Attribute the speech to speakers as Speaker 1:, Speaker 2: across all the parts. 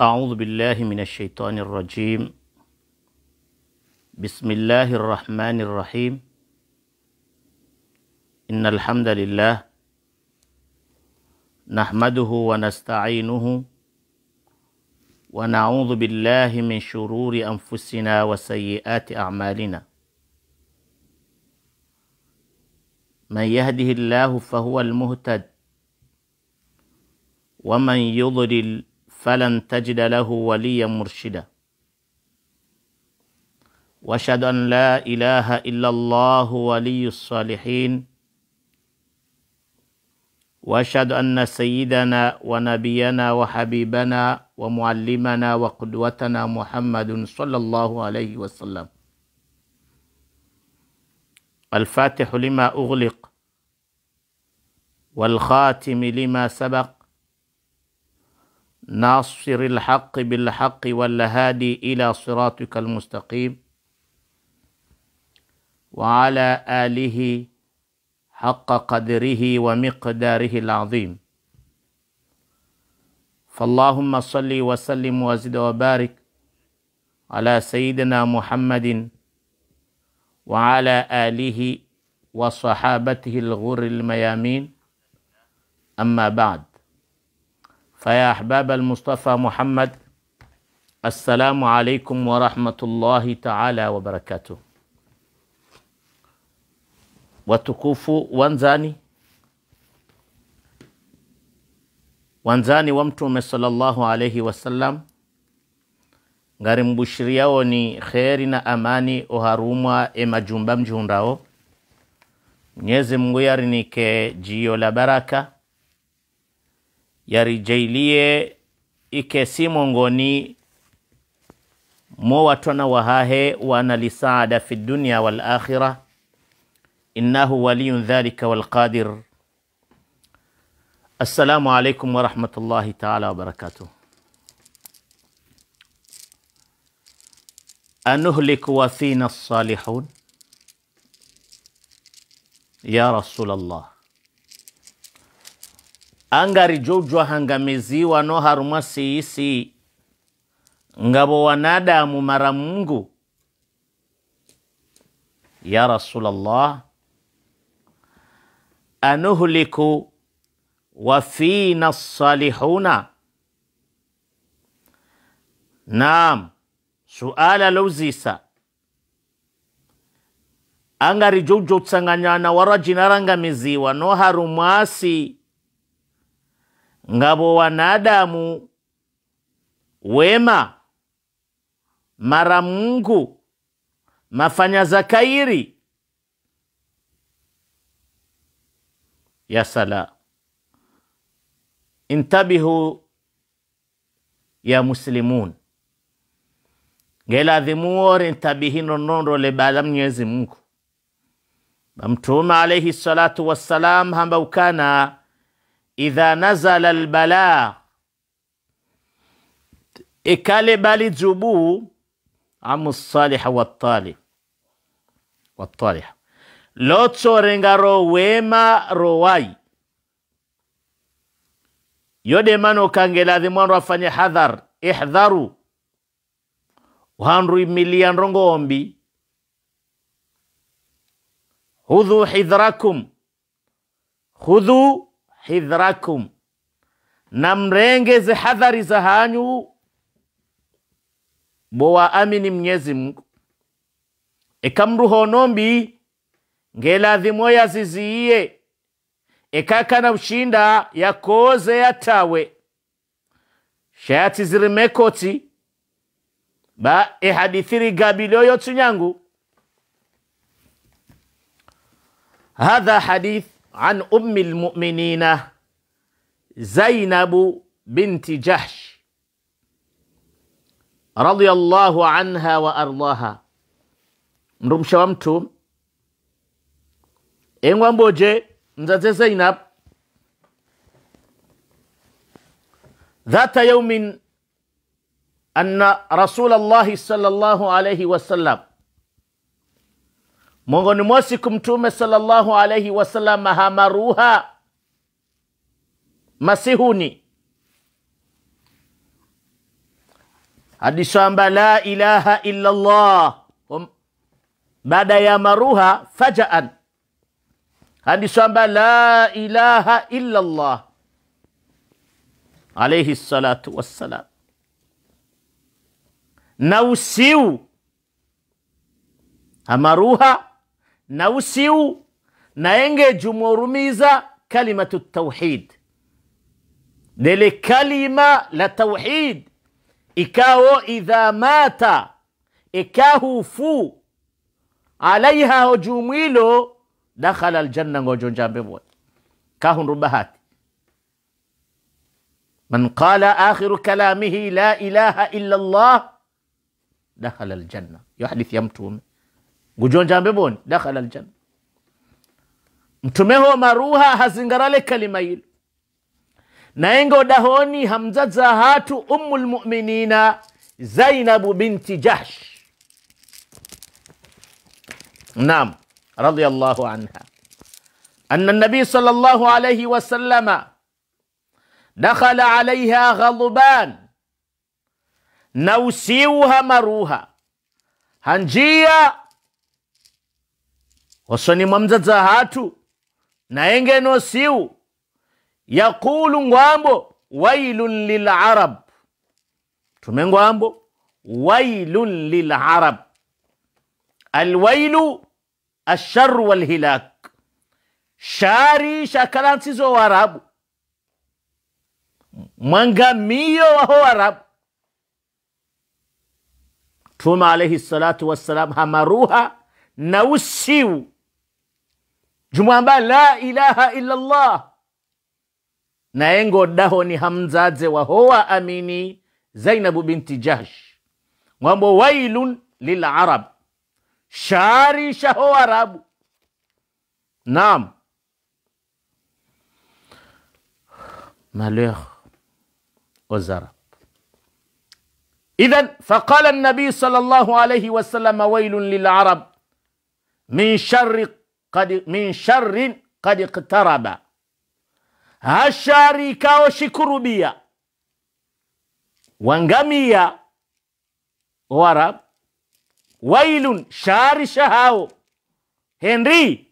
Speaker 1: أعوذ بالله من الشيطان الرجيم بسم الله الرحمن الرحيم إن الحمد لله نحمده ونستعينه ونعوذ بالله من شرور أنفسنا وسيئات أعمالنا من يهده الله فهو المهتد ومن يضلل فلن تجد له وليا مرشدا واشهد ان لا اله الا الله ولي الصالحين واشهد ان سيدنا ونبينا وحبيبنا ومعلمنا وقدوتنا محمد صلى الله عليه وسلم الفاتح لما اغلق والخاتم لما سبق ناصر الحق بالحق والهادي إلى صراطك المستقيم وعلى آله حق قدره ومقداره العظيم فاللهم صل وسلم وزد وبارك على سيدنا محمد وعلى آله وصحابته الغر الميامين أما بعد فيا أحباب المصطفى محمد السلام عليكم ورحمة الله تعالى وبركاته watukufu wanzani wanzani wa mtume sallallahu alaihi wasallam ngari mbushiriao ni kheri na amani oharumwa emajumba mjundao mnyezi mngu yarinike jio la baraka yarijailie ikesi mongoni mo watona wahahe wanalisaada fi dunia wal akhira innahu waliyun dhalika walqadir assalamu alaikum warahmatullahi taala wabarakatuh أنهلك وفينا الصالحون يا رسول الله angari jojwa hangamiziwa no harumwa siisi ngabo wanadamu mara mungu ya rasulallah anuhliku wafina salihuna naam suala louzisa angari jojo tsanganyana warajinarangamiziwa no harumwasi ngavo wanadamu wema mara Mungu mafanya zakairi ya sala intabihu ya muslimun ngelazimuwore ntabihi nonnondo le bala mnyezi Mungu bamtuma alaihi salatu wassalam hamba ukana idha nazala albala ikale e bali jubu amu saliha watali wataliha lotsorenga ro wema rowai yode mano kange lazima ndo afanye hadhar ihdharu handru imilia ombi hudhu hidhrakum hudhu hidhrakum, na mrengeze hadhari za hanyu amini Mnyezi Mungu ekamruhonombi ngeladhimo yaziziiye ekakana ushinda yakoze yatawe shayati zirimekoti ba ehadithiri gabilo nyangu hadha hadith عن أم المؤمنين زينب بنت جحش رضي الله عنها وأرضاها mrumsha wa إن engwa mboje mzaze زينب ذات يوم أن رسول الله صلى الله عليه وسلم Mwongoni mwa siku Mtume sallallahu alaihi wasallam hamaruha masihuni hadi la ilaha illa Allah. Baada ya maruha fajaan hadi la ilaha illa Allah alaihi salatu wassalam, na usiu hamaruha نوسيو نينجي جمورميزا كلمة التوحيد للي كلمة لتوحيد إكاو إذا مات إكاهو فو عليها هجوميلو دخل الجنة غوجون جامبوي كاهن ربهات من قال آخر كلامه لا إله إلا الله دخل الجنة يحدث يمتون gujon jambe boni dakhala aljanna mtume ho maruha hazingarale kalima hilo naye ngodahoni hamzadza hatu ummu lmuminina zainabu binti jahsh nam radiallahu anha أن النبي صلى الله عليه وسلم دخل عليها غضبان نوسيوها مروها هنجية osoni mwamdzadza hathu naye siwu yakulu ngwambo wailun lilarab tume ngwambo wailun lilarab alwailu asharu walhilak shari shakalantsizo warabu mwangamiyo waho warabu tume alaihi salatu wassalam hamaruha na jumuiya ambayo la ilaha Na engo daho ni hamzadze hoa amini zainabu binti jahsh Mwambo wailun lila Arab. shari shaho arabu naam malheur aux arabes إذا فقال النبي صلى الله عليه وسلم ويل للعرب من شر قد من شر قد اقترب هشاري كاو شكروبيا وانغاميا ورب ويل شاري شهاو هنري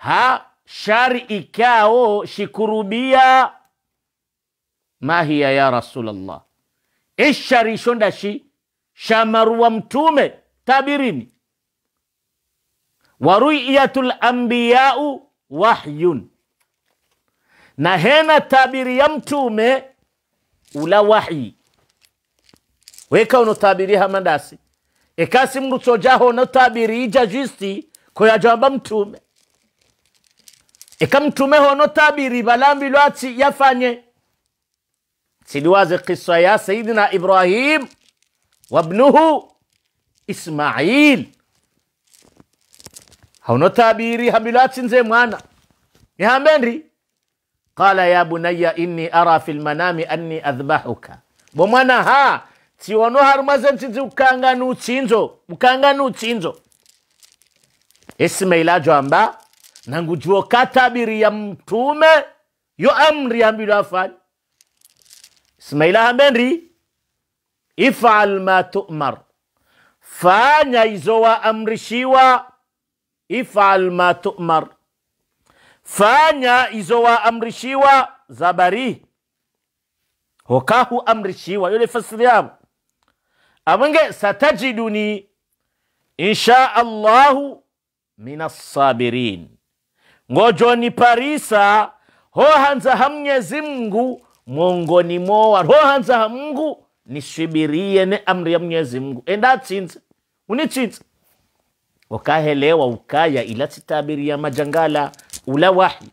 Speaker 1: ها شاري كاو شكروبيا ما هي يا رسول الله الشاري شندشي شامر ومتومي تابريني wa ru'yatul anbiya'u wahyun, na hena tabiri ya mtume ula wahyi weka tabiri hamandasi ekasi mrucojaho tabiri ija justi koyajamba mtume eka hono tabiri balambi lwatsi yafanye siliwaze kisa ya sayidina ibrahim wabnuhu ismail haunotabiri hambilatsinze mwana ihambendri qala ya bunaya inni ara fi lmanami anni adhbahuka bo mwana ha tsiwono harumaze nsinzi ukanga nutsinzo ukanga nutsinzo ismailajo amba nangujuo katabiri ya mtume yo amri hambilo afani ismaila hambendri ifal ma tumar fanya izo waamrishiwa ifal ma tumar, fanya hizo waamrishiwa zabari hokahu amrishiwa yole fasiri yabo abenge satajiduni insha allahu min assabirin ngojoni parisa hohanza hamnyezi mngu mwongoni mowa hohanza hamngu nisubirie ne amri ya mnyezi mngu endatsinze unitsinze wakahelewa ukaya ilasitabiria majangala ula wahi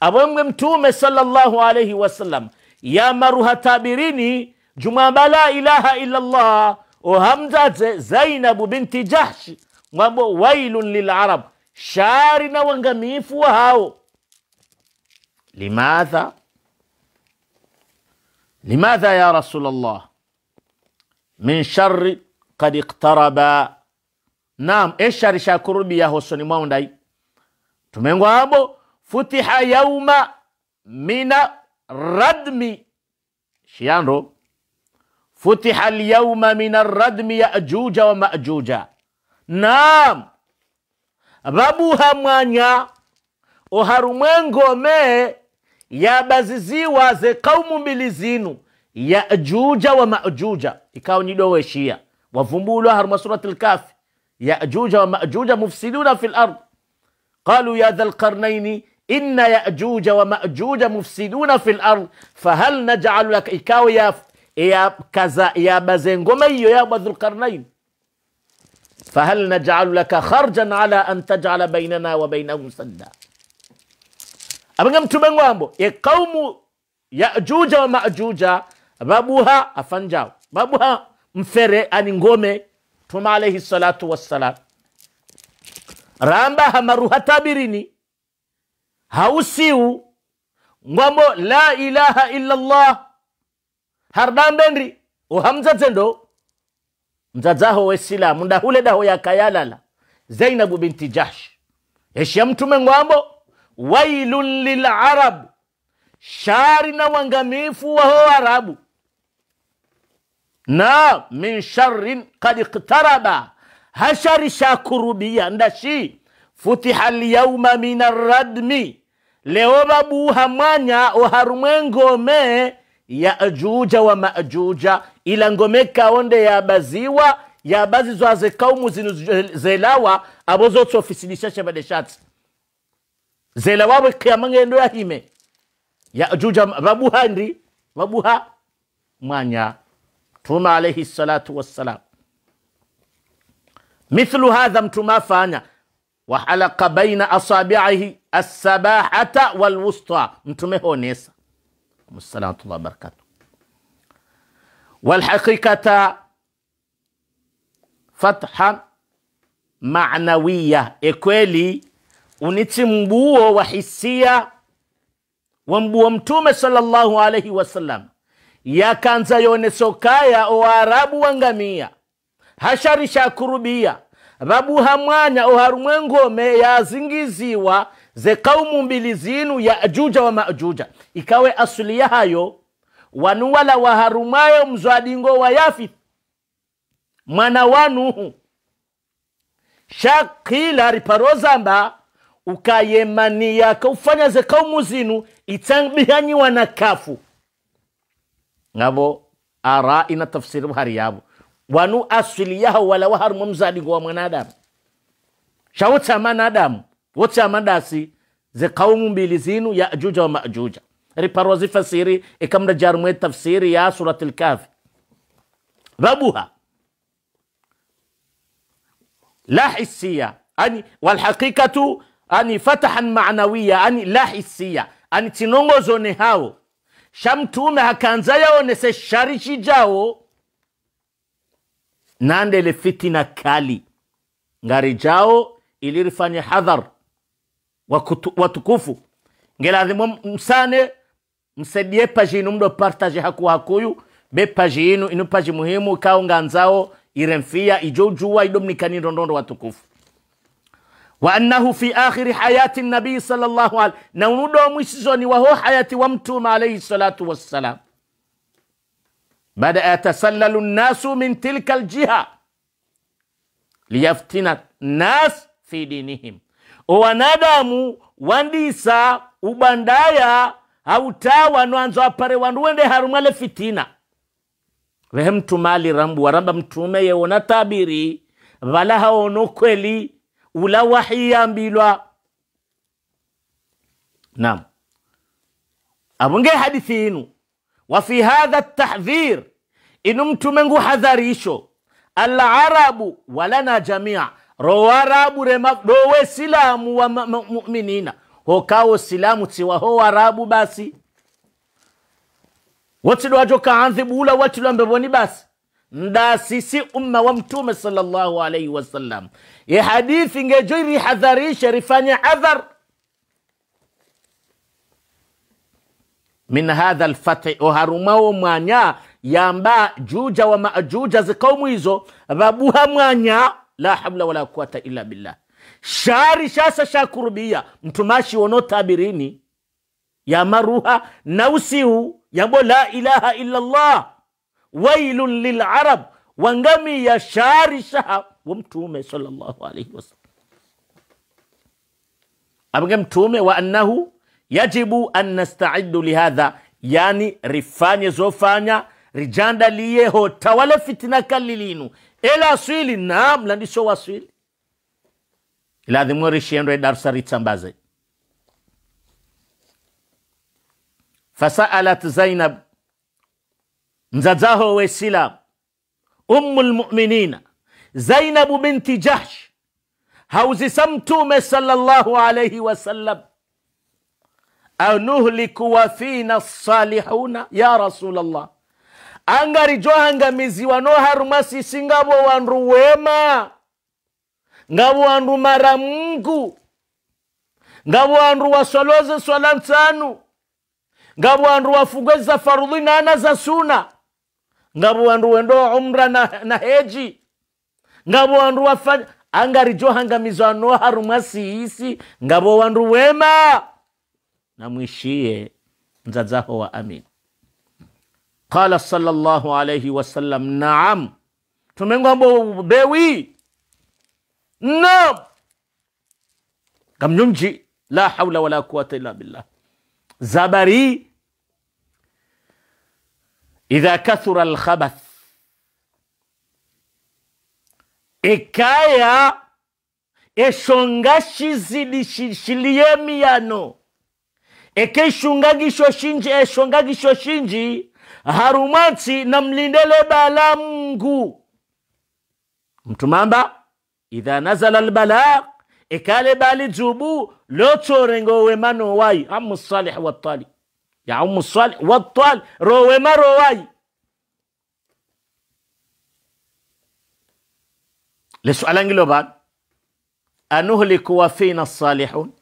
Speaker 1: awemwe mtume sallallahu alaihi wasallam yamaruhatabirini jumamba la ilaha illallah ohamzate zainabu binti jahshi mwambo wailun lilarab shari na wangamifu wa hao limadha limadha ya rasul allah min shari qad iqtaraba nam eshari shakurubiyaho soni mwaundai tumengwa abo futiha yauma mina radmi shiyando futiha lyauma min arradmi yajuja wa majuja nam babuha mwanya oharumwengome yabaziziwa ze kaumu mbili zinu yajuja wa majuja ikaonyidowe shia wavumbulwa harumwa surati lkafi يأجوج ومأجوج مفسدون في الأرض قالوا يا ذا القرنين إن يأجوج ومأجوج مفسدون في الأرض فهل نجعل لك إكاو يا يا كذا يا بزنغوميو يا ذو القرنين فهل نجعل لك خرجا على أن تجعل بيننا وبينهم سدا abanga mtume ngwambo يا قوم ياجوج وماجوج بابوها افنجاو بابوها babuha mfere ani tuma alaihi salatu wassalam ramba hamaru hatabirini hausiu ngwambo la ilaha illallah hardambendri ohamdzadze ndo mdzadzaho ndahule daho yakayalala zainabu binti jahsh heshiya mtume ngwambo wailun lilarabu shari na wangamifu waho arabu na min sharrin kad iqtaraba hashari shakurubia ndashi futiha lyauma min arradmi leo babuha mwanya oharumwe ngome ya ajuja wa maajuja ila ngome kaonde ya baziwa ya bazi zwaze kaumu zinozelawa zelawa zotsofisidishashe badeshati zela kiamangendo yahime ya ajuja babuha ndi babuha mwanya mtume alaihi salatu wassalam mithlu hadha mtumafanya wahalaqa baina asabiihi assabahata walwusta mtume honesa salamatullahi wabarakatu walhaqiqata fatha manawiya ekweli uniti mbuo wa hisia wa mbuo mtume sallallahu alaihi wasallam yakanza yonesokaya oarabu wangamia hasharishakurubia vabuha mwanya harumwe ngome yazingiziwa ze kaumu mbili zinu ya ajuja wa majuja ikawe asuli hayo wanuwala waharumayo mzwadingo wa yafith mwana wanuhu nuhu shakila riparozamba ukayemani yaka ufanya ze kaumu zinu itsanbihanyiwa na kafu ngabo ara ina tafsir har yabu wanu asili yahu wala wahar mumzadi kwa mwanadamu shawuta manadamu wuta mandasi ze kaumu mbili zinu ya ajuja wa majuja riparwa zifasiri ikamda jarumwe tafsiri ya surat al-kahfi babuha لا حسية أني والحقيقة أني فتحا معنوية أني لا حسية أني تنونغو زوني هاو shamtume hakanza yaonese shari shijawo nandele fitina kali ngari jao ilirifanya hadhar watukufu ngelazimo msane msedie pajinu mdo partaje haku hakuyu be paji inu paji muhimu kao nganzao iremfia ijojua idomnikani ndondondo watukufu wa annahu fi akhiri hayati nabii sallallahu alaihi na umuda wa mwishizoni wa hayati wa mtume alaihi salatu wassalam bada yatasallalu nnasu min tilka aljiha liyaftina nas fi dinihim wanadamu wandisa ubandaya hautawa nwanzo apare wandu wende harumale fitina mtume ali rambu waramba mtume yeona tabiri vala haono kweli ula wahiyambilwa naam abunge hadithi inu wa fi hadha tahdhir inu mtume ngu hadharisho alarabu walana jamia rowarabu rema dowe silamu wa muminina hokawo silamu tiwa ho arabu basi wotido ajoka anthi watilwa mbeboni basi ndasisi umma wa mtume sallallahu alaihi wasallam ye hadithi ngejo irihadharishe rifanye adhar min hadha lfathi oharumawo mwanya yamba juja wa majuja zikaumu hizo vabuha mwanya la habla wala kuwata illa billah shari shasa shakurubia mtumashi tabirini yamaruha nausihu yambo la ilaha illa llah wailun lilarab shaha wa mtume sallallahu alaihi wasallam amge mtume wa annahu yajibu an nastaidu lihadha yani rifanye zofanya liyeho tawale fitina kalilinu ela swili nam landiso waswili lazima rishiendwe darsa ritambaze fasalat zainab nzazaho we silamu ummu lmuminina zainabu binti jahsh hauzisa mtume sallallahu alaihi wasallam anuhliku wa fina salihuna ya rasulallah angari jo angamiziwa no harumasishi ngabo wandu wema ngabo wandu mara mungu ngabo wandu wasoloze swala nsanu ngavo wandu wafugweza farudhi nana za suna ngabu bantu wendo umra na, na heji ngabo bantu wafanya angari jo hangamizwa no harumwa siisi ngabo bantu wema namwishie nzazaho wa amin qala sallallahu alayhi wasallam naam tumengwambo bewi naam kamnyumji la haula wala quwata illa billah zabari idha kathura alkhabath, ekaya eshonga shizidi shiliye miyano ekeshungagisho shinji eshongagisho shinji harumansi namlindele bala mngu mtumamba idha nazala albala ekale bali dzubu lotsorengowe mano wayi amusalih watalib yaumu swali watwali rowe marowai rowayi le anuhliku wa fina salihun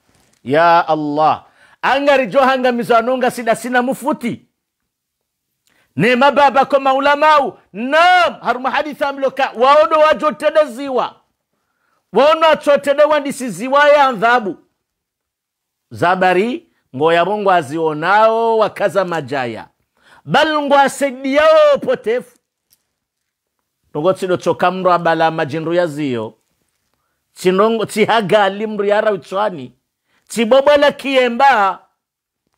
Speaker 1: ya allah angari johangamizo anonga sida sina mufuti mababa ko maulamau nam haruma haditha amloka waono wajotede ziwa waono achotede wandisi ziwa ya ndhabu zabari ngoyabo ngwazionao wakaza majaya bali ngwasediao potefu nongo tsido tsoka mndu abala majindu yaziyo tsinongo tsihagali mndu yara utswani tsibobola kiemba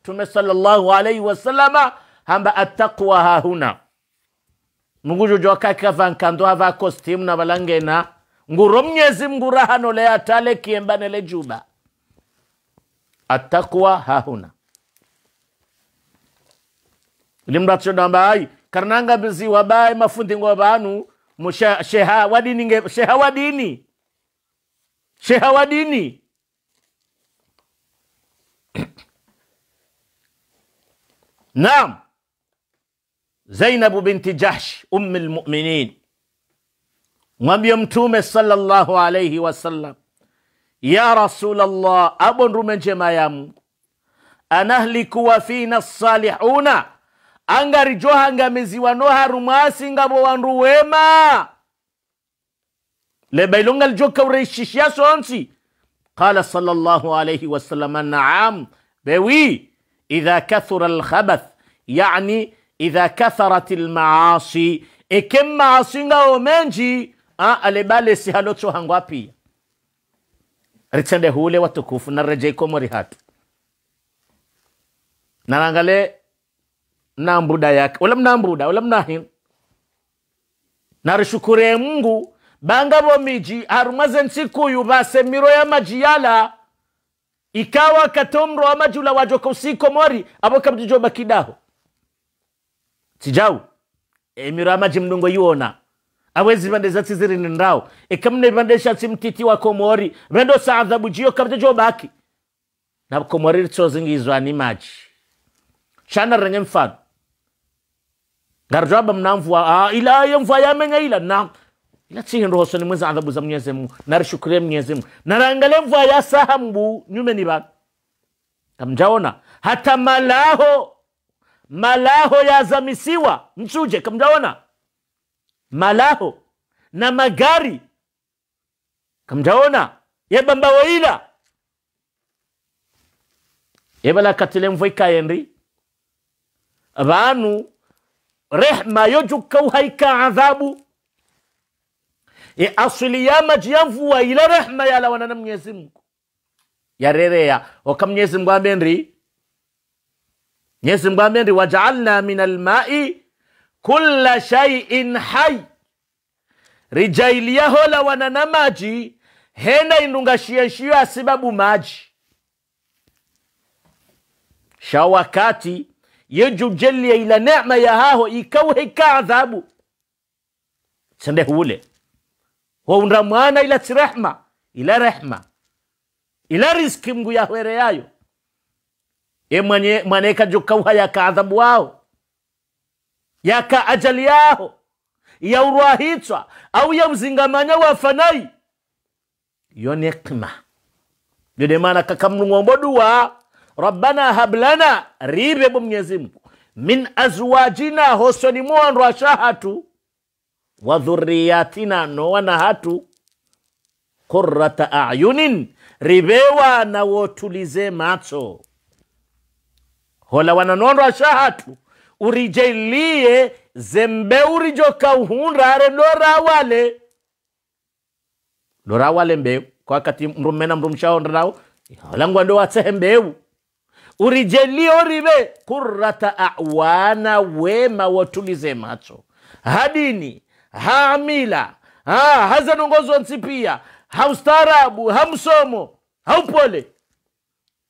Speaker 1: tume sallallahu alaihi wasallama hamba attaqwa hahuna mungu jojwakakika vankando ava kostimu na valangena nguro mnyezi mngura hanole atale kiyemba nele juba atakwa hahuna limndu karnanga biziwa bae mafundingo banu sheha wadini nge sheha wadini sheha wadini naam zainabu binti jahsh ummi lmuminin mwambie mtume sallallahu alaihi wasallam يا رسول الله أبن رومن جمايام أنهلك وفينا الصالحون أنغاري جو هنغا مزي ونوها رماسي نغابو ونرويما لبيلونغ الجو كوري الشيشيا سونسي قال صلى الله عليه وسلم نعم بوي إذا كثر الخبث يعني إذا كثرت المعاصي إكم معاصي نغاو منجي أه ألبالي سيهالوتو هنغابيه Richande hule watukufu na rejeko morihati narangale nambuda yake wala mnambuda wala mnahin narishukure mungu bangabo miji harumaze nsikuyu miro ya maji yala ikawa katomro wa majula wajoka usiko mori abo kabjijoba kidaho sijau e, miro ya maji mdungo yuona awezi vandeza tsizirine ndawo ekamne vandesha tsimtiti wa komori vendo saadha bujiyo kapte jobaki na komori ritsozingizwa ni maji chana renye mfano ngarjwaba mnamvua ah, ila ye mvua yamenya ila na ila tsi tsihinrohoso ni mwezi adhabu za mwenyezi mungu narishukurie mwenyezi mungu narangale mvua ya saha mbu nyume ni vanhu kamjaona hata malaho malaho ya zamisiwa mchuje kamjaona malaho na magari kamjaona yeba mbawoila yebala katile mvoi kayenri vanu rehma yojukkau uhaika adhabu e asili yamaji yamvuwa ila rehma yalawana na mwenyezi mungu yarereya oka mwenyezi mungu ambenri mwenyezi mungu ambenri wajaalna min almai kulla shaiin hai rijailiyahola wanana maji hena indungashiyanshiyo asibabu maji sha wakati yejujelya ila nema yahaho ikauheka adhabu hule waunda mwana ila tirehma ila rehma ila riski mngu yahwere yayo e ye mwaneka jokauha adhabu wao yaka ajali yaho yaurwahitswa au yauzingamanya wafanai yo nikma ndine maana kakamlung'ombo duwa rabbana hablana ribe bo min azwajina hosoni mwandu ashahatu wa dhuriyatina nowana hatu kurata ayunin ribe na wotulize matso hola wana nondo ashahatu urijeliye zembe urijoka uhundare dorawale dorawale mbeu kwa kati mrumena mrumshaondrao langwa ndo watsehe mbeu urijeliye orive kurata awana wema watulize macho hadini haamila ha, hazanongozwa nsipia haustaarabu hamsomo haupole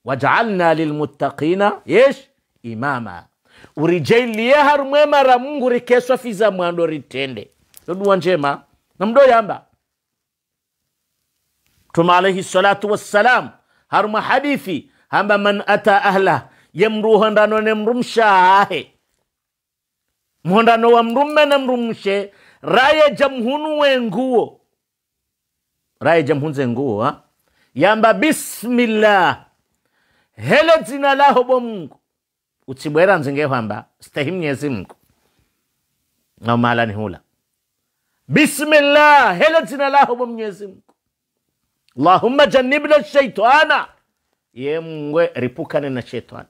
Speaker 1: wajaalna lilmuttaqina yesh imama urijailie haru mwema ra mungu rikeswa fiza mwando ritende yoduwa njema namdo yamba tuma alaihi salatu wassalam haruma hadithi hamba man ata ahla yemruhondanone mrumshaahe mhondano wa mrumme na mrumshe raye jamhunu wenguo raye jamhunze nguo ha? yamba bismillah hele dzina laho bo mungu utsibwera nzingehwamba stahi mnyezi mngu naumala ni hula bismillah hele dzina lahomo mnyezi mku allahumma jannibna shaitana ye mngwe ripukane na shetani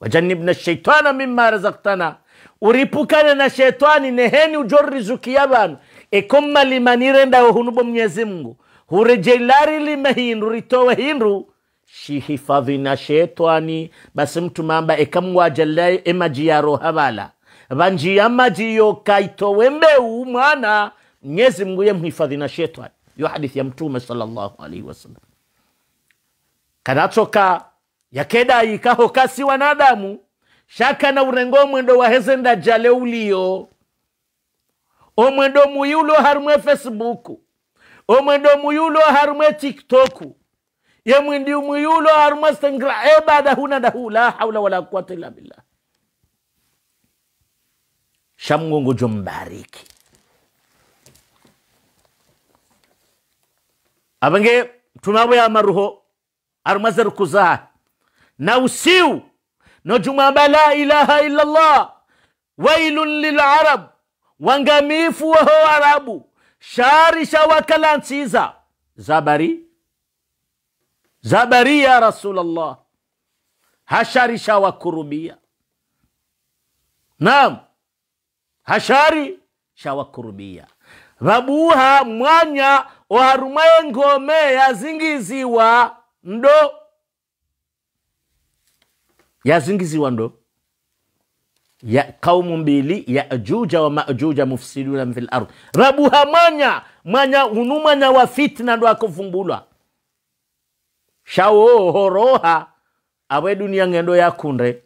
Speaker 1: wajannibna shaitana mima razaktana uripukane na shetani neheni ujorrizukia banu ekomma limanirenda ohunubo mnyezi mngu hurejelari lime hindu ritowe hindu shihifadhina shetani basi mtu mamba ekamwajala emaji roha bala vanji yamajiyo kaitowe mbeu mwana mnyezi mngu yemhifadhi na shetani yo hadithi ya mtume salllahu alaihi wasallam kanatoka yakedai kahokasi wanadamu shaka na urengo mwendo wa hezenda jale ulio omwendo muyulo harumwe facebook omwendo muyulo harumwe tiktoku ye mwindi umuyulo arumasengra ebadahuna dahu la haula wala kuwata illa billah shamngungu jumbariki abange ya yamaruho arumazer kuzaha na usiu nojumamba la ilaha illallah wailun lilarab wangamifu waho arabu shari zabari zabari zabaria Rasulullah, hashari shawakurubia. Naam, hashari shawakurubia vabuha mwanya oharumaye ngome yazingiziwa ndo yazingiziwa ndo ya kaumu mbili yajuja wa majuja mufsiduna fi ardh rabuha mwanya mwanya unumwanya wa fitna ndo akuvumbulwa shawo horoha awe dunia ngendo yakunde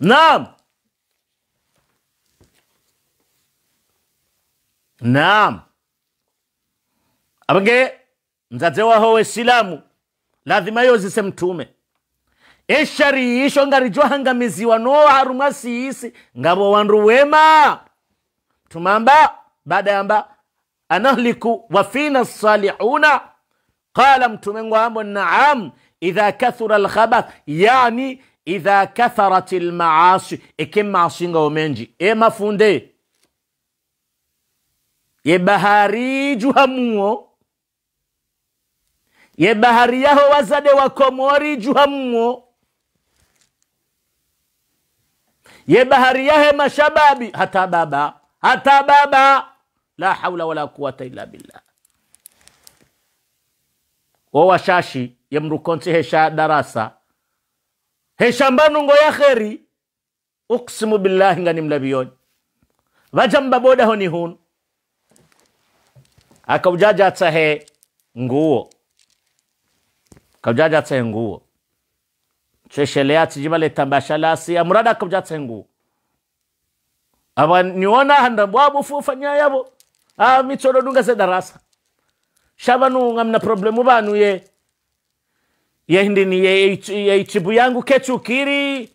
Speaker 1: naam naam abage mzadze waho wesilamu lazima yozise mtume eshari isho ngarijohangamiziwa noharumwa siisi ngabo wandu wema tumamba baada yamba anahliku wafina salihuna qala mtume ngwambo naam idha kathura alkhabath yani idha katharat lmaasi ekemasinga omenji e mafunde ye bahariju hamuo ye bahari yaho wazade wakomoriju hamuo ye bahari yahe mashababi hata baba hata baba la haula wala quwata illa billah wo washashi ye mrukonsi hesha darasa hesha mbanungo ya kheri uksimu billahi ngani mlabiyoni vajamba boda honi hunu akaujaja atsahe nguo kaujaja atsahe nguo cheshelea amurada akauja nguo ava niwona handa bwabu fu fanya se darasa shabanunga mna problemu ye banuye ye, yaichibu yangu kechukiri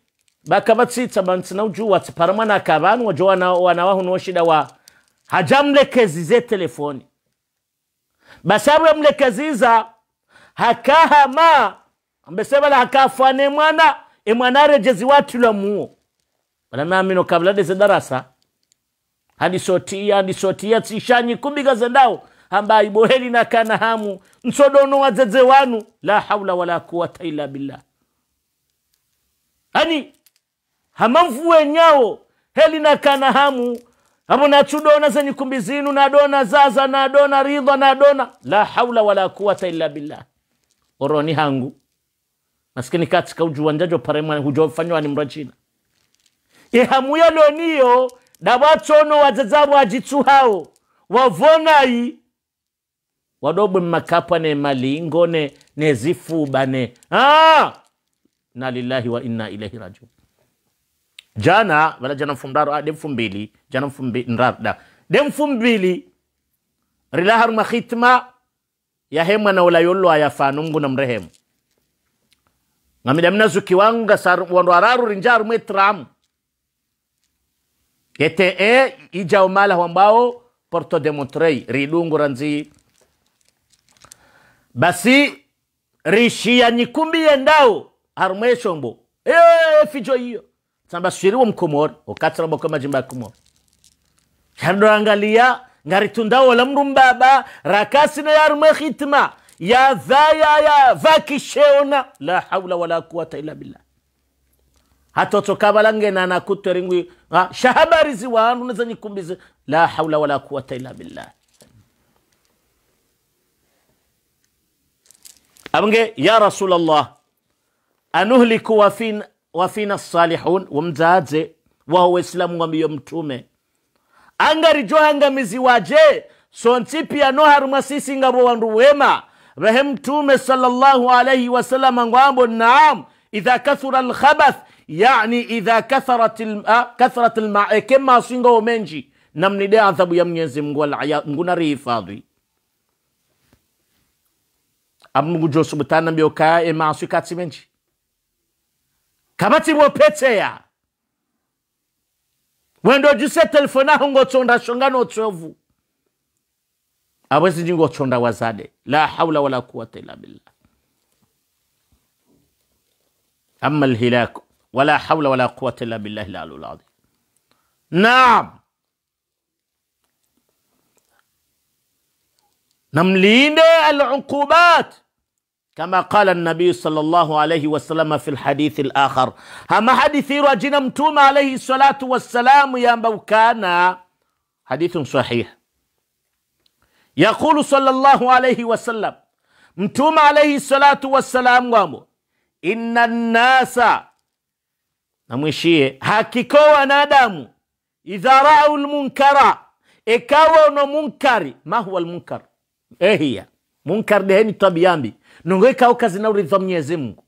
Speaker 1: bakabatsitsa bantsi na ujuwatsi paramwa nakavanwa jo wanawahu no shida wa hajamlekezi ze telefoni basabu yamlekeziza hakahama ambesevala hakafane mwana emwana arejezi watula muo balanamino kabla deze darasa hadisotia hadisotia tsishanyi kumbiga zendao ambaye boheli na kana hamu msodono wa zeze wanu la haula wala quwata illa billah ani hamamvue nyao heli na kana hamu na nachudona zenye kumbi zinu dona zaza na dona ridha na dona la haula wala quwata illa billah oroni hangu maskini katika ujuwanjajo paremwa hujofanywa ni mrajina e hamu ehamuya loniyo dabwatsono wazazabu wajitu hao wavonai wadobwe waɗoɓe ne malingone ne zifuɓane ah! na lillahi wa inna ilaihi rajiun jana wala jana fumɗaro a ah, ɗen fumbili jana fumbi ndarɗa ɗen fumbili rila harma hitma yahema nawla yollo aya fanungunam rehemu ngami ɗamna zuki wanga sar wondo araru rinjaru metram yete e eh, ijaw mala wambao porto de montrey ridungu ranzi basi rishiyanyikumbiye ndawo harumweshombo efijo hiyo sambaswiriwo mkomori okatsira boko majimba kumori chandoangalia ngaritundawo la mndu mbaba na yarumwe hitima ya dhaya ya vakisheona la haula wala quwata illa billah hatoto kabalangena nakutweringwi shahabarizi wandu nezenyikumbizi la haula wala kuwata ila billah hamge ya rasulallah anuhliku wafina, wafina salihun wamzaadze waho wesilamu wambiyo mtume angari johangamizi waje sontsipia no harumwa sisi ngabo wandu wema rahe mtume sallallahu alaihi wasalama ngwambo naam idha kathura alkhabath yani idha katharat ah, katharat eh, kema menji namnide adhabu ya mnyezi mungu ngunarihifadhi amugujo subutana e masu kati menji kabatibwa petseya wenda ojuse telefone aho ngotsonda shonga notsovu abwezi chonda wazade la hawla wala quwata illa billa amma alhilaku wala hawla wala quwata illa billahi lalul adhim naam namlinde alukubati كما قال النبي صلى الله عليه وسلم في الحديث الآخر هم حديثي رجنا متوم عليه الصلاة والسلام يا موكانا حديث صحيح يقول صلى الله عليه وسلم متوم عليه الصلاة والسلام وامو إن الناس namwishie hakika wanadamu إذا رأوا المنكر ikawa منكر ما هو المنكر إيه هي منكر deheni twabiyambi nongoikao kazi mnyezi mungu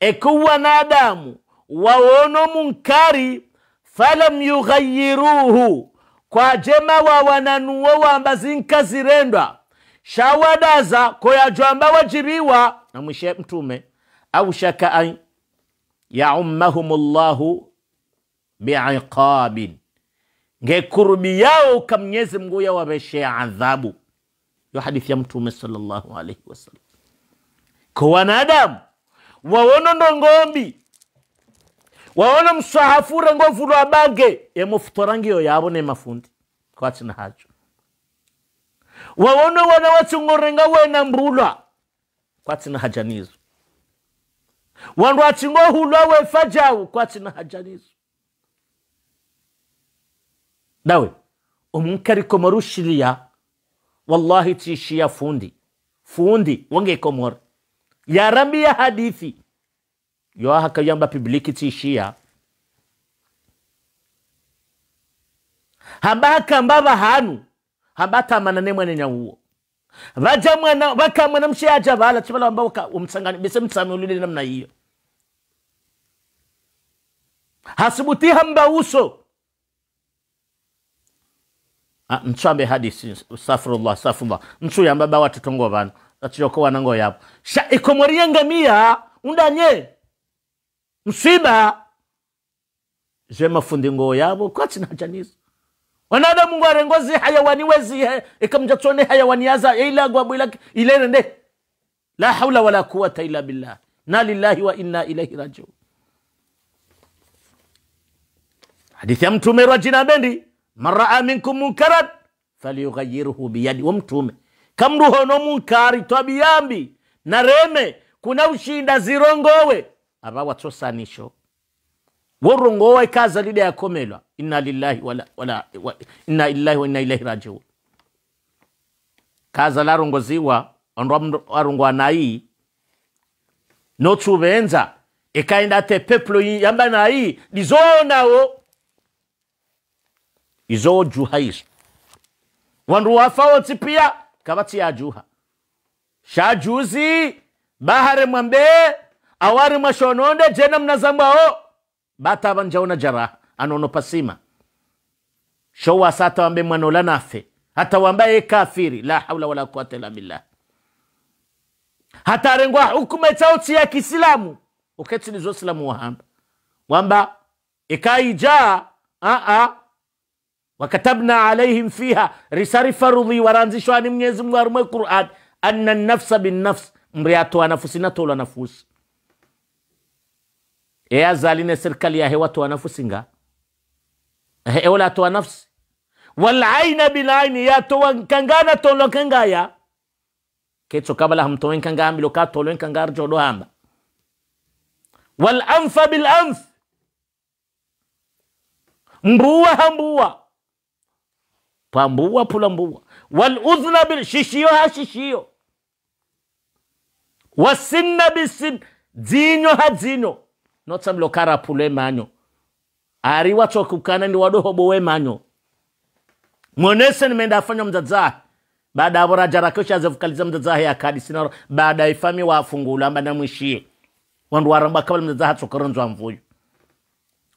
Speaker 1: eko wanadamu wawono munkari falam yughayiruhu kwa jema wa wananuo wamba zinkazirendwa shawadaza koyajwamba wajibiwa na mwishe mtume au shaka an yaummahum llahu biiqabin ngekurubi yao mnyezi mngu yawabeshea adhabu yo hadithi ya mtume sallallahu alaihi wasallam kwa wanadamu wawono ngombi waona msahafura ngomvulu bage emofutora ngiyo yabo nemafundi kwatsina hacho waona wana watsing'orenga wena mrulwa kwatsina hajanizo wandu atsing'ohulwa wefa jawu kwatsina hajanizo dawe omunkarikomorushiliya wallahi tiishiya fundi fundi wongekomora yarabiya hadithi yo aha kayamba hanu shia habakamba bahanu habatamana nemwene nyawuwo vaja mwana vakamwana mshiaja vala chivala amba umtsangani bese namna hiyo hasibuti hamba uso ntswambe ah, hadisi safrullah safrullah ntsu yamba bawatitongwa vanu twacirokowa nango yapo sha ikomoriye ngamiya undanye msiba je mafundi ngo yabo kwatsi na janizo wanadamu ngo arengozi hayawani wezi ikamja tsone hayawani yaza ila gwabu ila ile rende la haula wala quwata illa billah na lillahi wa inna ilaihi rajiun hadithi ya mtume rajina bendi man raa minkum munkaran falyughayyirhu biyadi wa mtume kamruhono munkari twabiyambi nareme kuna ushinda zirongowe aba watsosanisho worongowa ikaza lile yakomelwa inna lillahi wala, wala, wa, inna illahi wa inna ilahi rajiun kaza larongoziwa arongwa nayi notsuvenza ikaenda te peplo yamba nayi lizonawo izojuhaiso wandu wafawo tsipia kabatsi yajuha shajuzi bahare mwambe awari mwashononde jena mnazambwao bataba njaona jaraha anono pasima showasa atawambe mwanola nafe hatawamba ye kafiri la haula wala quwata illa billah hatarengwa hukuma itaotsi ya kisilamu uketsidizo silamu wahamba wamba ikaijaa a uh -uh wakatabna alaihim fiha risari farudhi waranzishwa ni mwenyezi mungu arumwe quran anna nafsa bin binnafsi mri wa nafusi na natola nafusi eyazaline serikali yahe watoa nafusi nga eola atoa nafsi wal aina aini ya yatoa nkangana tolo kangaya ketso kabala hamtoen kanga ambilo ka toloen kanga arjodo hamba wal bil bilanf mbuwa hambuwa pambua pulambua, waludhna bil shishio ha shishio, wasinna bisin dzinyo ha dzinyo notsamlo karapulwe manyo ari watsokukana ndi we manyo mwonese nimeenda afanywa mdzadzahe baada avo raja rake ushazevukaliza mdzadzahe akadi sinaro baada ifami wafungula amba namwishiye wandu waramba kabala mdzadzahe atsokoronzwa mvuyu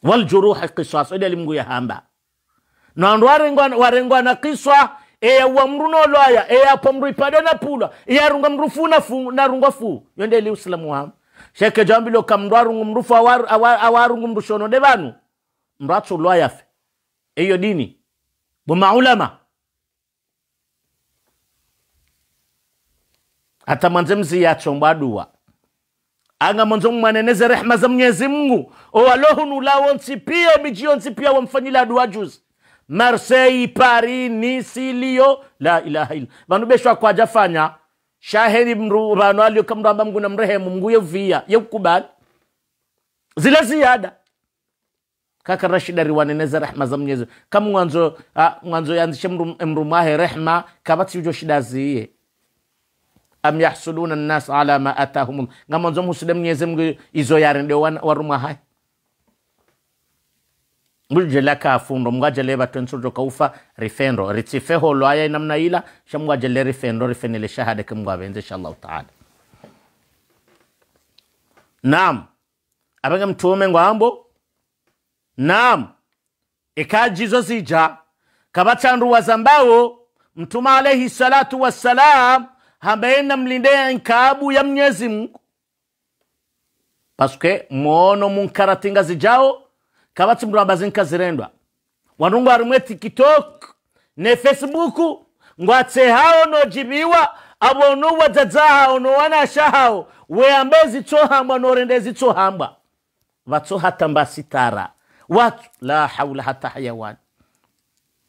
Speaker 1: waljuruhi kisas ede limngu yahamba nandu warengwa na kiswa uwa mru eyauwa mndu noloya eyapa mru ipade na pula runga mru fu na fu na runga fu yonde yondeli usilamu wamu sheke jambi jambilo ka mndu arungu mru fu mru shono devanu mru atu atsulwa yafe eyo dini bumaulama hata mzi ya atsomba aduwa anga mwanzo mwaneneze rehma za mnyezi mngu owa lohu mungu owalohunulawo ntsipie mijiyo wa mfanyila aduwa juzi marseille paris nice lio la ilaha illa vanhu veshwa kwajafanya shaheri mru vanhu alioka mndu amba mnguna mrehemu mngu yevuviya yekukubali zile ziyada kaka rashidari waneneza rehma za mwenyezi kama mwanzo ah, mwanzo yanzishe mru mwahe rehma kavatiujo shida ziye am yahsuluna nnas ala ma atahum nga mwanzo mhuside mwenyezi mngu izo yari ndio warumwa hai mulijela ka fundo mngajele batwensojo kaufa rifendo ritsife holo aya namna ila shamngajele rifendo rifenele shahada ke mngwabenze inshallah taala naam abenga mtume ngwambo naam ikajizo zija kabatsanduwa zambawo mtume alaihi salatu wassalam hambaenda mlindea nkaabu ya mnyezi mungu paske mwono munkaratinga zijao kabatsimura bazinka zirendwa wanu ngwarumwe tiktok ne facebook ngwatse hao nojibiwa abo nowadzadza hao nowanasha hao weyambe zitsohambwa norende zitsohambwa vatsohatamba sitara watu la haula hata hayawani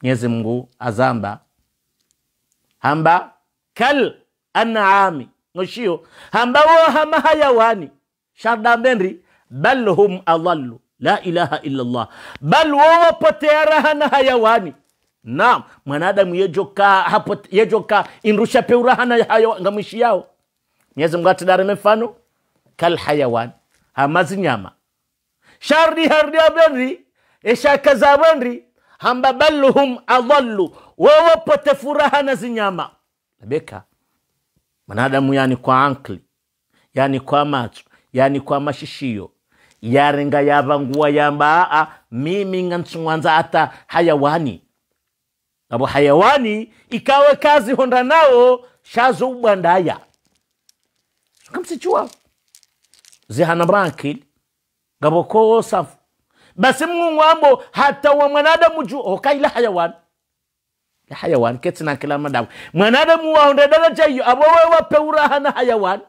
Speaker 1: mwenyezi mungu azamba hamba kal anami noshiyo hamba wo hama hayawani shardambendri bal hum adallu la ilaha illallah bal wowapotea raha na hayawani naam mwanadamu yejoka yejoka inrusha peu raha na ngamishi yao mwenyezi atidareme mfano kalhayawan hamazinyama sharri hardi abenri eshaka zabenri hamba baluhum adallu wowopote furaha na zinyama labeka mwanadamu yani kwa ankli yani kwa macho yani kwa mashishio yarenga yavanguwa yamba a mimi nganchungwanza ata hayawani abo hayawani ikawe kazi honda nao shazo ubwandaya kamsichuwa zihana brankili ngabo kowo safu basi mungu ambo hata wa mwanadamu juu hokaila hayawani ya hayawan ketina kila madamu mwanadamu wahonda daraja hiyo abo wewapeurahana hayawan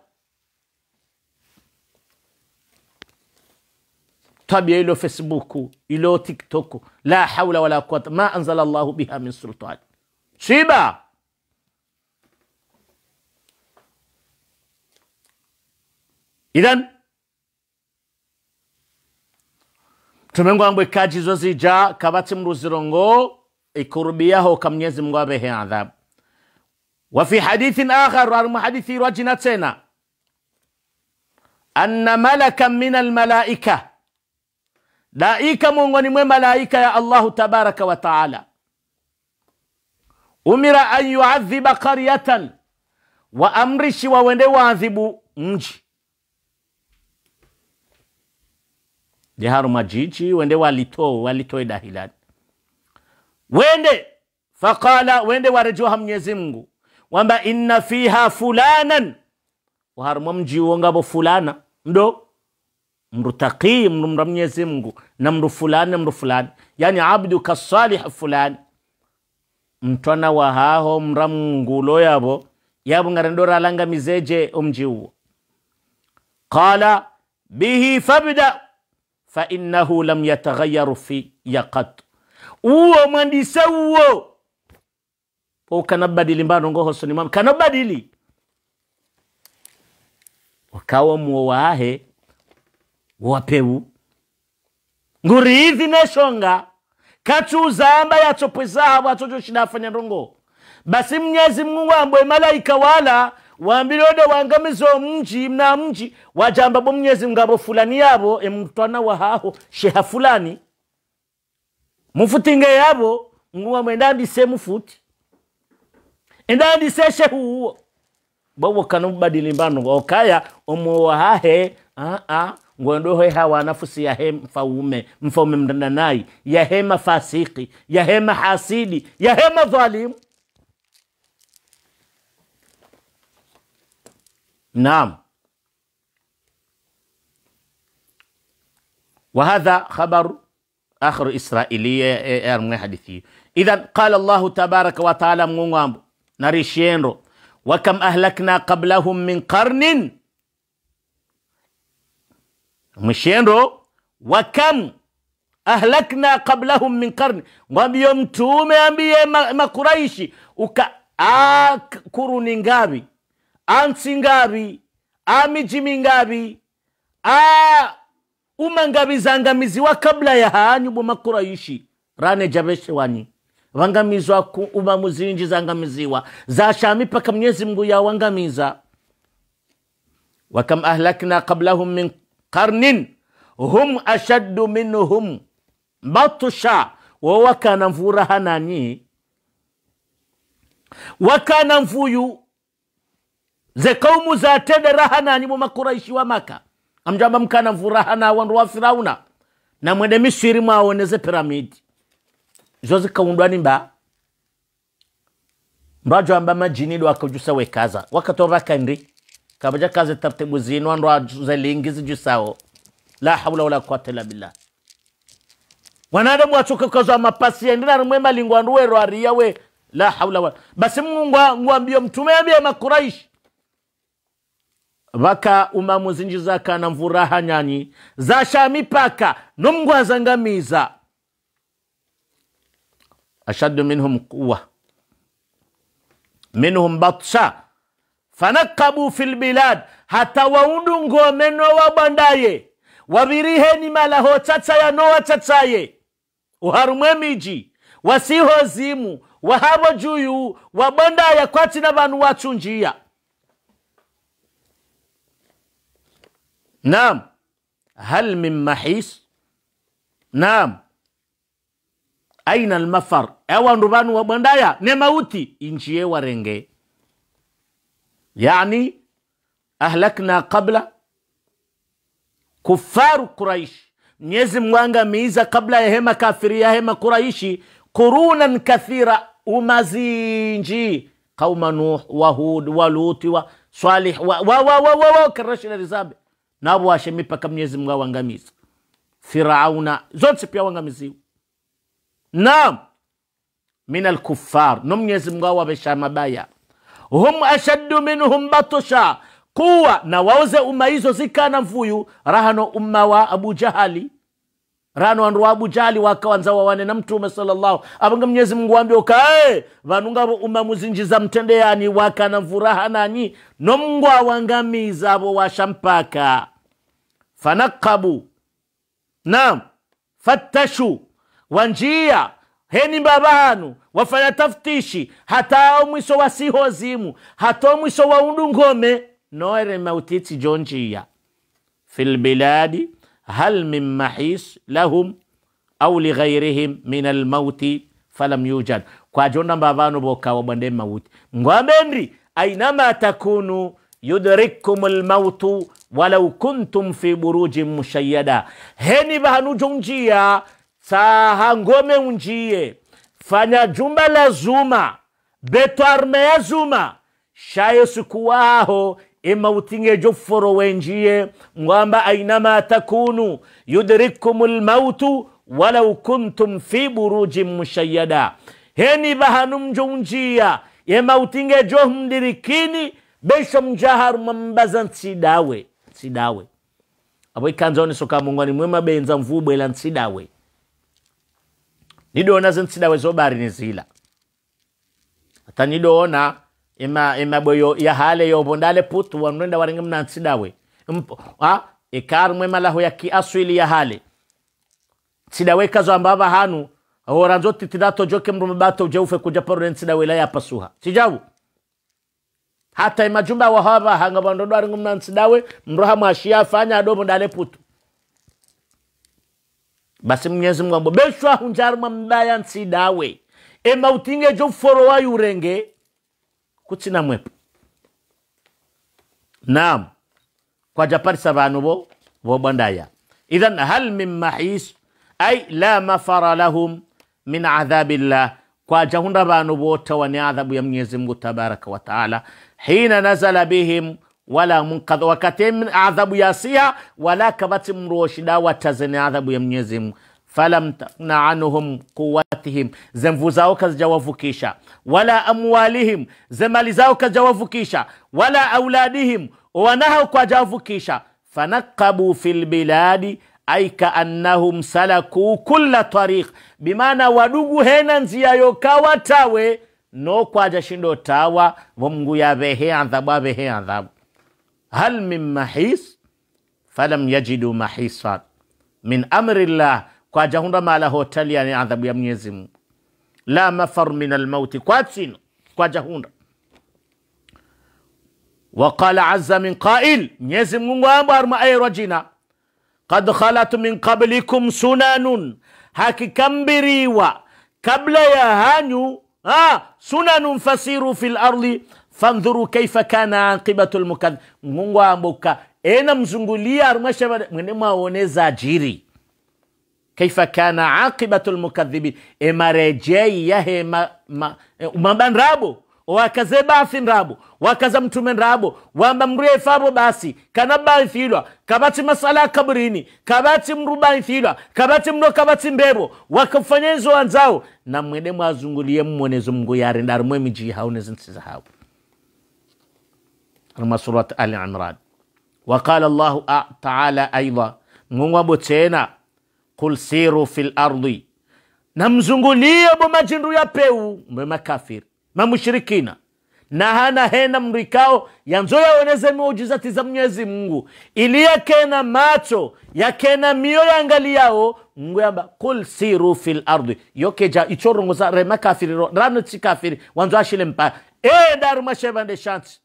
Speaker 1: طب له فيسبوك له تيك توك لا حول ولا قوة ما أنزل الله بها من سلطان شيبا إذن تمنغو أنبو ngwe زوزي جا كباتي kabati mruzirongo ikurubiyaho kamnyezi mungu abehe عذاب وفي حديث آخر عن حديث رجنا تينا أن ملكا من الملائكة Laika, miongoni mwe malaika ya Allahu tabaraka wa taala, umira an yuadhiba qaryatan, waamrishi wawende waadhibu mji. jeharu majiji wende walitoe walitoe dahilani wende faqala wende warejoha mnyezi mngu wamba inna fiha fulanan waharumwa mji wongabo fulana mdo mndu takii mndu mra mnyezi mngu na mndu fulani na fulani yani abdu kasalih fulani mtwana wahaho mra mngulo yabo yabo alanga mizeje omji uwo qala bihi fabda fainahu lam yataghayyaru fi qat uwo mwandisa uwo ukanabadili mbano ngohosonimam kanobadili wakawa muwo wahe wapewu nguri hivi neshonga katsuzamba yatsopwe zavo atsocho chidafanya ndongo basi mnyezi mungu ambwe malaika wala wambilode wangamizo mji mna mji wajambabo mnyezi mngabo fulani yavo emtwana wahaho sheha fulani mufutinge yavo mngu wamwe ndandise mufuti endandise shehuwo bowokana mubadili mbano okaya omwowahahe aa uh -uh. ngodohe hawa nafsi yahe mfaume mfaume mdandanai yahe mafasiki yahe mahasidi yahe madhalimu نعم وهذا خبر آخر إسرائيلية من حديثي إذا قال الله تبارك وتعالى موامب نريشينرو وكم أهلكنا قبلهم من قرن mwishendo wa kam ahlakna qablahum min qarni mwambio mtume ambiye makuraishi uka a kuruni ngavi ansi ngavi a mijimi ngavi zangamizi wa kabla ya hanyubwa makuraishi rane jabeshe wanyi vangamizwa ku uba muzinji zangamiziwa zashami paka mwenyezi mungu yawangamiza wakam ahlakna qablahum min qarnin hum ashaddu minhum batsha wa wakana mvura hanani wakana mvuyu ze kaumu za tedera hanani mu makuraishi wa maka amjamba mkana mvura hana wandu wa firauna na mwende misiri mwaoneze piramidi zo zikaundwa ni mba mbajo amba majini do wekaza wakatoraka ndi kabaja kazi tartibu zinu andwa zelingizi jusao la haula wala quwwata illa billah wanadamu wachukikozwa mapasi yendinarumwemba lingwanduwero we la hawla wala basi mungwa ngwambio mtume ambie makuraishi waka umamu zinji zaka na mvuraha nyanyi zasha mipaka nungwa zangamiza ashadu minhum kuwa minhum batsha fanakabu filbilad hata waundu ngome nowa bwandaye wavirihe malaho tsatsaye nowa tsatsaye uharumwe miji wasiho zimu wahavo juyu wabondaya kwatina vanhu watsunjiya naam hal min mahis naam aina almafar awandu vanhu wabondaya ne mauti injiye warenge yani ahlakna kabla kufaru Quraish, Mwenyezi Mungu angamiza kabla ya hema kafiri ya hema Quraishi qurunan kathira umazinji kauma Nuh wa Hud wa Luti wa Salih wa wa wa wa wa, karashina rizabe nabo washemipaka Mwenyezi Mungu awangamiza Firauna zote pia wangamiziwa. Naam, min alkufar no Mwenyezi Mungu awabesha mabaya hum ashaddu minhum batusha kuwa na waoze umma hizo zikana mvuyu rahano umma wa abu jahali rano wandu wa abu jahali wakawanza wawane na mtume sallallahu abanga mnyezi mungu wambia ukae vanunga umma muzinjiza waka wakana mvuraha nanyi no mungu awangamiza washampaka fanakabu na fatashu wanjia heni mbabanu wafanya tafutishi hatao mwiso wasihozimu hatao mwiso undu ngome noere mautiti jonjia fi lbiladi hal min mahis lahum au lighairihim min almauti falam yujad kwajonda mbabanu bokawa bwande mauti ngwamendri ainama takunu yudrikkum lmautu walau kuntum fi burujin mushayada heni bahanu jonjia saha ngome unjie fanya jumba la zuma beto arme ya zuma shaye sikuwaho emautingejo joforo wenjie ngwamba ainama takunu yudrikum lmautu walau kuntum fi buruji mushayyada heni bahanumjo unjia yemautinge joh mdirikini besho mjaharu mambaza nsidawe nsidawe aboikanzoni soka mungwani mwema benza mvubwela nsidawe nidoona zensidaweza zila ata nidoona ima imaboyo yahale yovo ndale putu wanrenda waringe mnansidawe ikarmwe malaho ya kiaswili yahale sidawe kazo ambava hanu horanzo titidato joke mrumabato jeufe kuja parore nsidawe la yapasuha sijavu hata imajumba wahava hanga vandodwaringe mnansidawe mroha mwashia fanya adomo ndale putu basi mnyezi mungu ambobeshwa hunjaruma mbaya nsidawe emba utinge jo foro wa yurenge kutsina mwepo naam kwajaparisa vanu vo vobwandaya idhan hal min mahis ai la mafara lahum min adhabi llah kwajahunda vanu votawa ni adhabu ya mnyezi mungu tabaraka taala hina nazala bihim wala munkadha wakatemi adhabu ya siha wala kabati mruoshida watazene adhabu ya Mwenyezi Mungu falam na anhum quwatihim zemvu zao kazijawavukisha wala amwalihim zemali zao kazijawavukisha wala auladihim wanahao kwajawavukisha fanakabu fi lbiladi ai kaannahum salaku kulla tariq bimaana wadugu hena nzia yokawa tawe no kwa jashindo tawa vomngu yavehe adhabu avehe adhabu هل من محيص فلم يجدوا محيصا من أمر الله kwa jahunda mala hoteli yani adhabu ya mwenyezi mungu la mafar min almauti kwa tsino kwa jahunda وقال عز من قائل ميزي مungu ambar ma ay rajina قد خلت من قبلكم سنن hakikambiriwa kabla ya hanyu ha, sunanun fasiru fil ardi fandhuru kaifa kana aqibatu lmukadh mungu amboka ena mzungulia arumwesha mwene mwaoneza ajiri kaifa kana aqibatu lmukadhibin emarejei yahe ma, ma, e, mamba nrabo wakaze bafi ndrabo wakaza mtume ndrabo wamba mruye fabo basi kana baifilwa kabati masala kabrini kabati mru baifilwa kabati mno kabati mbebo wakafanya izo wanzao na mwene mwazungulie mmonezo mngu yare ndarumwe miji haune hapo kama surat al imran wa qala llahu taala aidha mungu abo tena qul siru fil ardi, namzungulia bo majindu ya peu mbe ma mushrikina na hana hena mrikao ya oneze miujizati za mnyezi mungu ili iliyakena macho yakena mio yangaliao mungu yamba kul siru fil ardi yokeja ichorongoza remakafiriro ranu chikafiri wanzo ashile mpa e mpaya edarumashevande shanti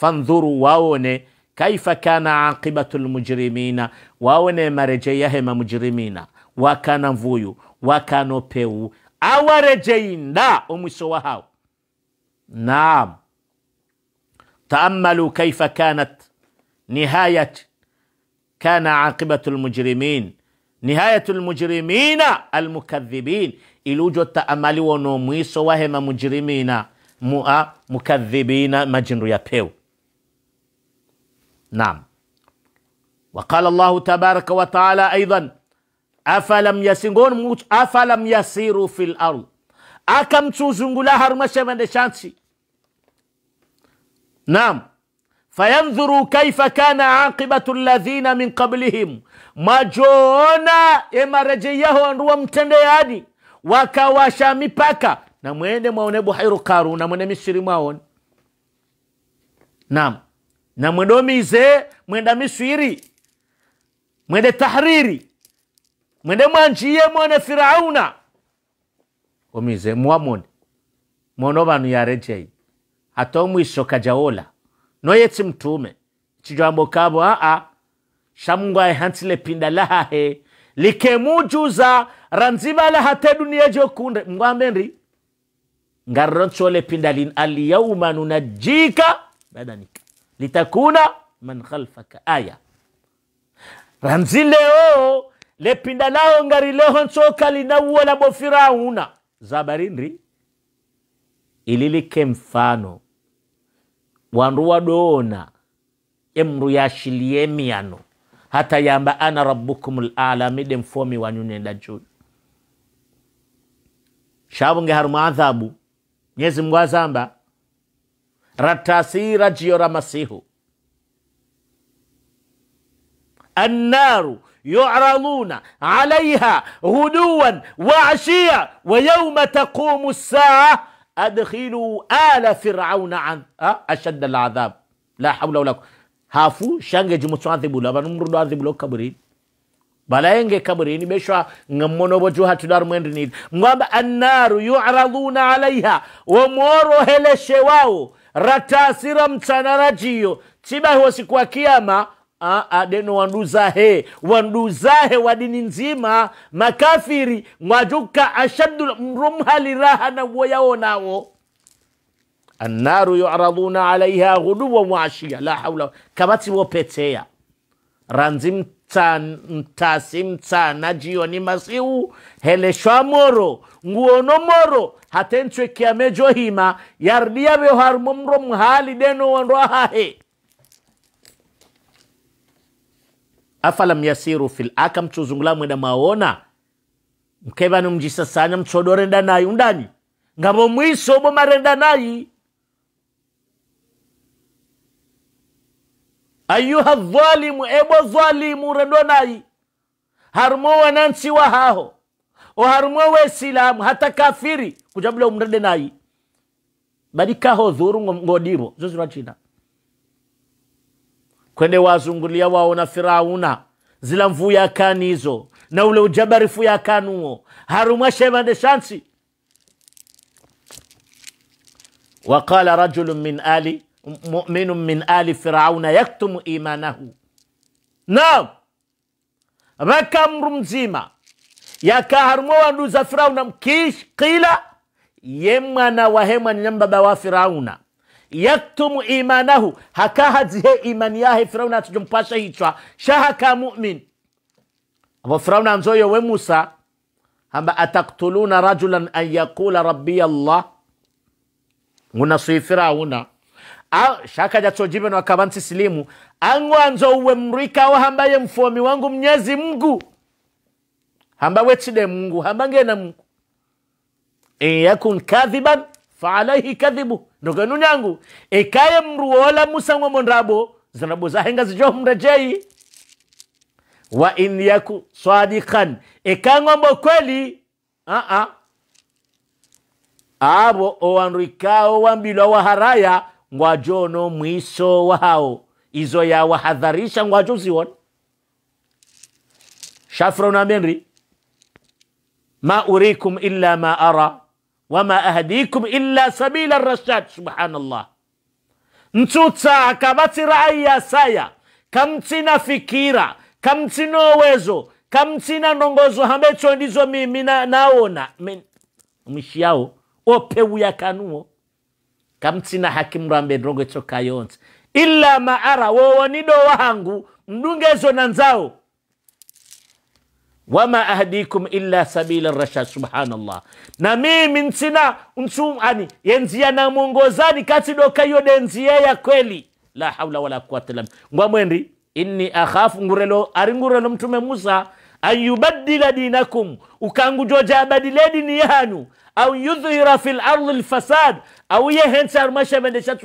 Speaker 1: فانظروا واوني كيف كان عاقبة المجرمين واوني مرجيهم مجرمين وكان فويو وكانوا بيو أو رجين لا أمسوهاو نعم تأملوا كيف كانت نهاية كان عاقبة المجرمين نهاية المجرمين المكذبين إلوجو تأملوا نوميسوهم مجرمين مؤا مكذبين مجنر يبيو نعم وقال الله تبارك وتعالى أيضا أفلم يسيرون موت أفلم يسيروا في الأرض أكم تزنغ لها رمشة من الشانسي نعم فينظروا كيف كان عاقبة الذين من قبلهم ما جونا إما رجيه أنروا متنياني وكواشا ميباكا نعم وين ما ونبو حيرو كارو نعم ونمي نعم na mwendomize mwenda miswiri mwende tahriri mwende mwanjiye mwone firauna omize mwamone mwono vanu yarejei ato mwisho kajaola noyetsi mtume chijambo kavo aa shamungu aehantile pinda lahahe likemujuza ranzivala hate dunia jokunde mngwambe ndri ngarrontsole pinda lin alyauma nunajika badanika litakuna man khalfaka aya ranzileo lepindanawo ngarileho ntsoka linawuwa labo firauna zabarindri ililike mfano wandu wadoona emru yashiliye miyano hata yamba ana rabbukum lala mide mfomi wanyu nenda juu shavunge harumu adhabu nyezi mngu azamba ratasira jiora masihu النار يعرضون عليها غدوا وعشيا ويوم تقوم الساعة أدخلوا آل فرعون عن أشد العذاب لا حول ولا قوة hafu shange jimutsu adhibu labanu mrudu adhibu lo kaburini balayenge kaburini beshwa ngamono boju hatular mwendrini mwamba annaru yu'raduna alaiha wamworo heleshe wao ratasira mtsanana chiyo chibahiwa siku ya kiyama adeno wanduzahe wanduzahe wa dini nzima makafiri mwajuka ashaddu na raha nawo annaru yuraduna alaiha ghuduwa waashiya la haula kabatsiwopeteya ranzi mtasi mtsana jioni masiu heleshwa moro nguono moro hatentswe kiame hima yardia veo mro mhali deno wando hahe afalam yasiru fil aka mchuzungula mwenda maona mkevani mjisasanya mtsodorenda nayi undani ngavo mwiso bomarenda nayi ayuha dhalimu ebo dhalimu rendonayi harimo wanansi wahaho oharimo wesilamu hata kafiri kujabula umrede nayi badikaho kaho dhuru ngodibo china kwende wazungulia waona firauna zila mvuu kani hizo na ule ujabarifu harumwa shemande shansi wakala rajulun min ali مؤمن من آل فرعون يكتم إيمانه نعم مكة رمزيما يا كهرمو نوزا فرعون كيش قيل يمنا وهمنا نمبا بوا فرعون يكتم إيمانه هكا هذه إيمان ياه فرعون تجم باشا هيتوا شهكا مؤمن أبو فرعون أنزوي وموسى هم أتقتلون رجلا أن يقول ربي الله هنا فرعون shakaja chojibe na kaba nsisilimu angwanzo uwe mrika wa hamba ye mfomi wangu mnyezi mgu hamba wetide mungu hamba ngena mungu iyakun yakun kadhiban faalaihi kadhibu ndogenu nyangu ikaye mruola musa musangwa mondrabo zanabo zahenga zijo mrejei wa in yaku sadikan ikang'ombo kweli aa abo owandu ikao wambilwa haraya ngwajono mwiso wao izo yawahadharisha ngwajo usiwone shafro ma urikum illa ma ara wama ahdikum illa sabila rashad subhanallah ntsutsa akabatsira ayasaya kamtsina fikira kamtsina wezo kamtsina ndongozo hambecho ndizo mimi naona opewu ya kanuo kamtsina hakimrambe ndongo choka yonse ila maara wowanido wahangu mdungezo na nzao wama ahdikum illa sabila rashad subhanallah na mimi nsina nsumani yenzia na mwongozani kasidoka iyo denziye ya kweli la haula wala quwata illa ngwamwendi inni akhafu ngurelo ari ngurelo mtume musa an dinakum ukangujoja abadile dini yanu au yudhira fi lardi lfasad au ye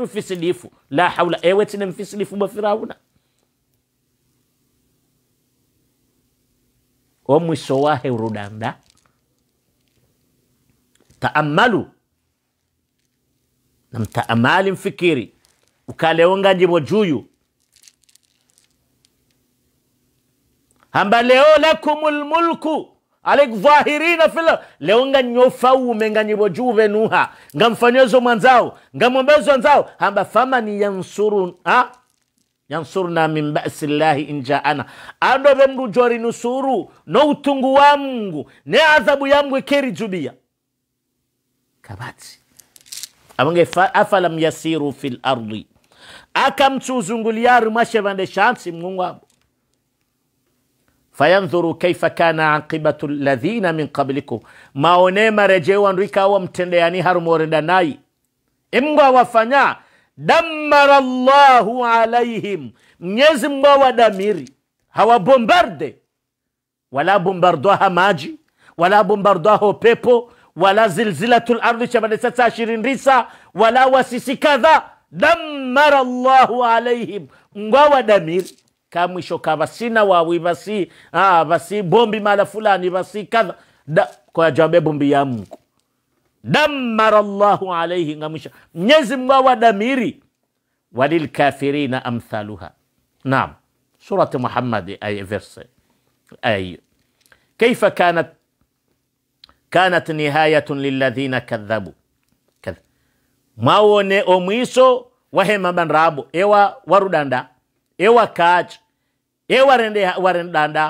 Speaker 1: fisilifu la haula ewetine mfisilifu bwa firauna o wahe urudanda taamalu namtaamali mfikiri ukaleonga jibo juyu hamba leo lakumul mulku alek dhahirina fila leo nganyo faume nganyibo juve nuha nga ngamfanyezo mwanzao nga ngamwombezo wanzao hamba famani yansuru ha? yansurna min basi llahi injaana andove mndu jori nusuru no utungu wa mungu ne adhabu yamgu jubia kabati amonge afalam yasiru fi lardi akamtsuzunguliyari vande shansi mngungwabo fayandhuru kaifa kana aqibatu ladhina min qablikum maone marejeo andu ikawa mtendeani harumorendanai imgwa wafanya damara llahu alaihim mnyezi mgwa wadamiri hawabombarde wala bombardwaha maji wala bombardwaho pepo wala zilzilatu lardi chamadesasa risa wala wasisi kadha damara llahu alaihim mgwa wadamiri ka mwisho wa basina waabwe basi ah basi bombi mala fulani basi kadha da kwa jambe bombi ya Mungu damara Allahu alaihi nga mwisho wa Mungu walil kafirina amthaluha. Naam, sura Muhammad ay verse ay كيف كانت كانت نهاية للذين كذبوا كذب mawone omwiso wahema banrabo ewa warudanda ewa kaach e warende warenɗa nda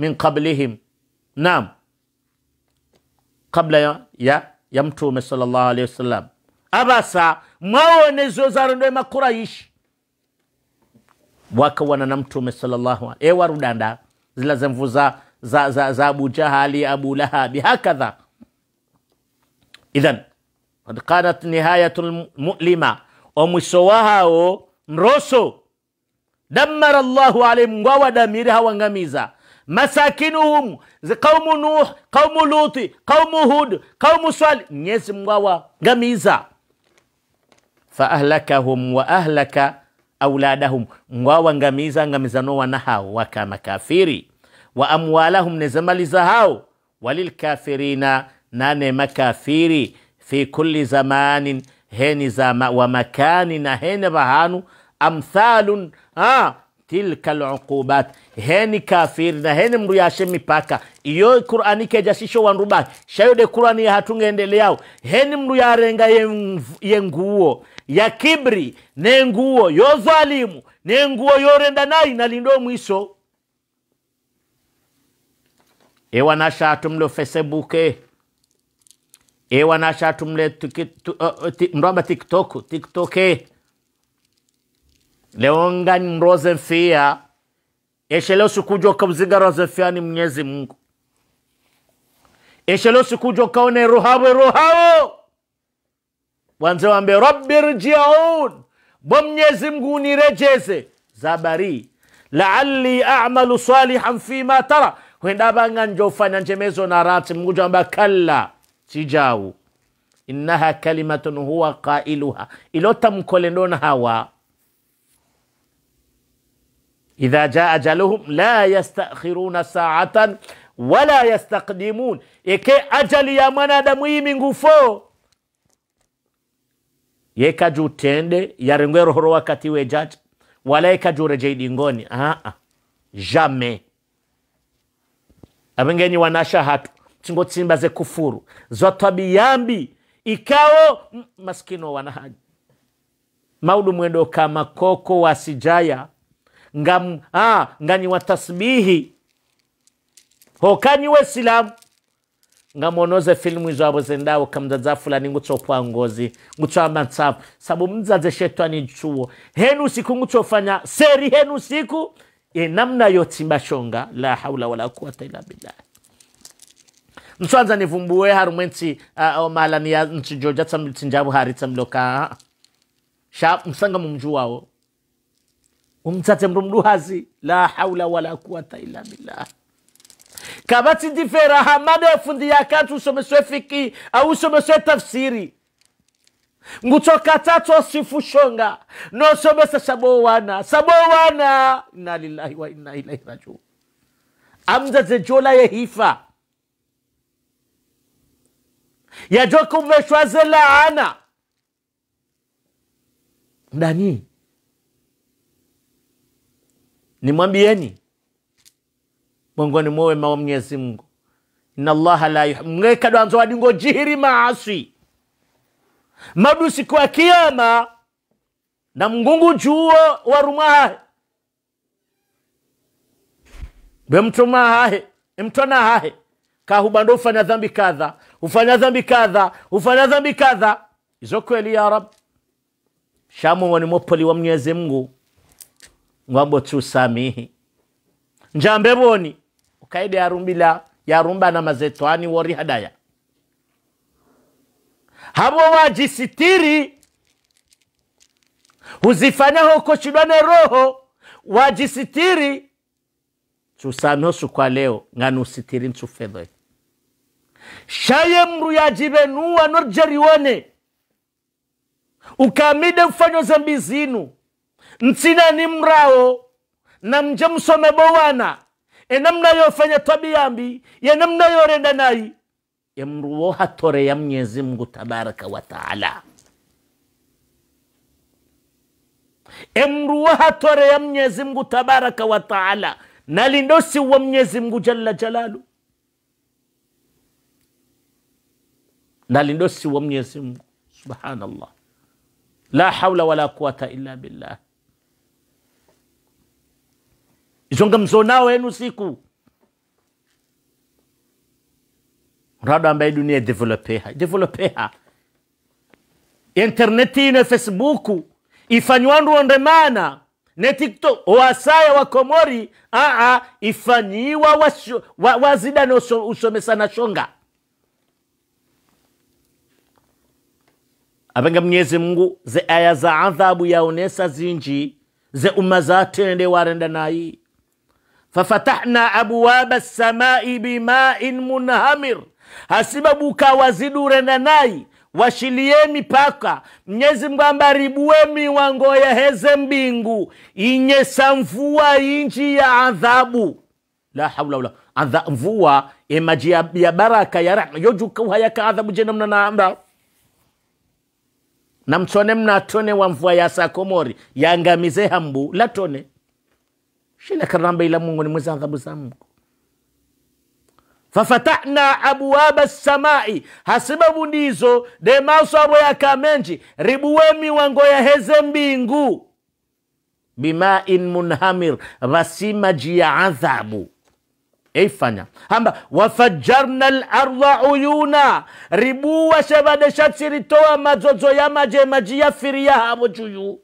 Speaker 1: min qablihim nam qabla ya ya mtume sallallahu alaihi wasallam abasa maonezo zarundo ya makuraishi wakawana na mtume sallallahu alaihi e warudanda zila zemvu za za, za, za abu jahali abu lahabi hakadha idhan kad kanat nihayatu lmulima omwiso wahao mroso damara llahu alaihim ngwawadamire hawangamiza masakinuhum kaumu nuh kaumu luti kaumu hud kaumu swali mnyezi ngwawangamiza faahlakahum wa ahlaka auladahum ngwawangamiza ngamiza wana hao waka makafiri wa amwalahum nezamali za hao walilkafirina nane makafiri fi kuli zamanin heni zama wa makani na hene bahanu amthalun ha, tilka luqubat heni na heni mndu yashe mipaka iyo qurani kejashisho wanruba shayode qurani yahatungeendeleyao heni mndu yarenga ye, ye ya kibri ne nguo yo dhalimu ne nguo yorenda nai nalindo mwiso ewanashatu mlo fesebuke ewanashatu mle uh, uh mndu amba tiktok leonga ni mroze mfia eshele usikuja ukabuziga roze mfia ni mnyezi mungu eshele usikuja ukaone ruhawe ruhawo wanze wambe rabbi rjiaun bo mnyezi mungu unirejeze zabari laali amalu salihan fima tara huenda banga njofanya njemezo na rati mungu jamba kalla sijau innaha kalimatun huwa qailuha ilota mkolendona hawa idha jaa ajaluhum la yastakhiruna saatan wala yastakdimun eke ajali ya mwanadamu iyi ngufo yekaja utende yarengwe rohoro wakati wejaja wala yekaja urejei dingoni aa jamais avengenyi wanasha hatu chingo ze kufuru zwatwabi yambi ikao maskino wanahaji maudu mwendo kama koko wasijaya nga, ah, nga nyiwa tasbihi hokanyiwe silamu nga monoze filimu izabo zendawo kamdzadza fulani ngutso ngozi ngutso amatsapu sabu mdzadze shetwani chuo henu siku ngutsofanya seri henu siku e namna yoti yotimbashonga la haula wala quwata illa billah mtswanza nivumbuwe harumwensi uh, omalani ya nchi joja tsinjabu hari tsamloka sha msanga mumju umtsatse mrumdu la haula wala quwata illa billah kaba tidifera hamada yafundiye akati usomeswe fiki au usomeswe tafsiri nguchokata sifu shonga nosomesa sabo wana sabo wana inna lillahi wa inna ilaihi amza ze jola mweshwa ze laana ndani nimwambieni mwongoni mwowe mawa mwenyezi mungu ina llaha la yuhibbu mngekadwa wadingo jihiri maasi madu siku ya kiyama na mngungu juo warumwahahe bemtumahahe emtwanahahe kahubando ufanya dhambi kadha ufanya dhambi kadha ufanya dhambi kadha izo kweli ya rab shamongoni wanimopoli wa mwenyezi mungu ngwambo tusamihi njambe boni ukaide yarumbila yarumba na mazetwani wori hadaya habo wajisitiri huzifanya hokochidwa ne roho wajisitiri tusamiho sukwa leo nganusitiri nsufedhoe shaye mru yajivenuwa norjeriwone ukamide ufanyo zambi zinu ntsinani mrao na mjamsome bowana enamna yofanya tabia mbi yenamna yorenda nai emruwo hatore ya mwenyezi mungu tabaraka wa taala emruwo hatore ya mwenyezi mungu tabaraka wa taala nalindosi wa mwenyezi mungu jalla jalalu nalindosi wa mwenyezi mungu subhanallah la haula wala quwata illa billah izonga mzonao enu siku rado ambaye dunia idevelopeha idevelopeha interneti ino facebook ifanywandu ondemana ne tiktok wasaya wa komori aa ifanyiwa wazidane wa, wa usomesana shonga apenga mnyezi mungu ze aya za adhabu yaonesa zinji ze umma zatende warenda nayi fafatahna abwaba samai bimain munhamir hasibabuka wazidurena nai washilie mipaka mnyezi mgwamba ribue miwango ya heze mbingu inyesa mvua inji ya adhabu la haula ula adha mvua emaji ya, ya baraka ya rahma yojuka yaka adhabu jena mtone mna mnatone wa mvua ya sakomori yangamize hambu latone shile karamba ila Mungu ni mweza adhabu za Mungu. fafatahna abuaba samai hasibabu ndizo demaso abo yakamenji ribuwe miwango yaheze mbingu bimain munhamir vasimaji ya adhabu eifanya hamba wafajarna larda uyuna ribuwa mazozo ya yamaje maji firia havo juyu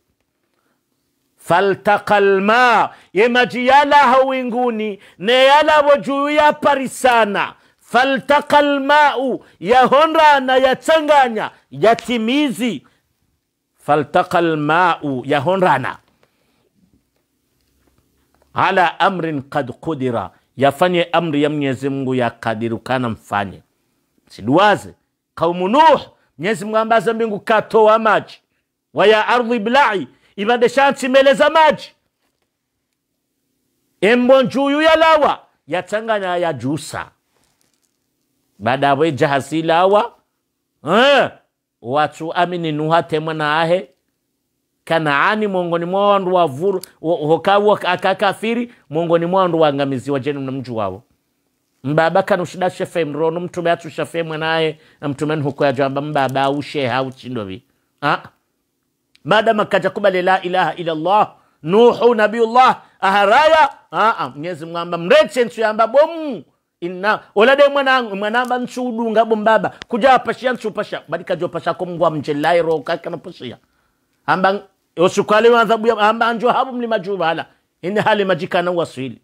Speaker 1: faltaka lma ye maji yalaha winguni ne yalavo juu yaparisana faltaka lmau yahondana yatsanganya yatimizi faltaka lmau yahonrana ala amrin kad kudira yafanye amri ya mwenyezi mungu yakadirukana mfanye siduwaze kaumu nuh mwenyezi mungu ambaza mbingu katoa maji waya ardhi blai ibadeshatse imeleza maji embo njuyu yalawa yachanganya ya jusa bada ya weja hasilawa eh, amini nuha temwa na ahe kanaani mongoni mwa wandu wavuru hokawu akakafiri mongoni mwa wandu waangamiziwa jeni na mju wao mbaba kanushida shefe mrono mtume atushafe mwanaye mtumeni huko mbaba aushe ah Maadamu katakubali la ilaha ila Allah, Nuhu nabiyullah aharaya aa Mwenyezi Mungu amba mretse nsuyamba bomu inna olade mwanangu mwanamba nsudunga bombaba kuja apashia nsupasha balika jo pasha ko mgwa mjelai ro kakana pashia amba osukale wanzabu amba anjo habu mlimajuba hala ini hali majikana waswili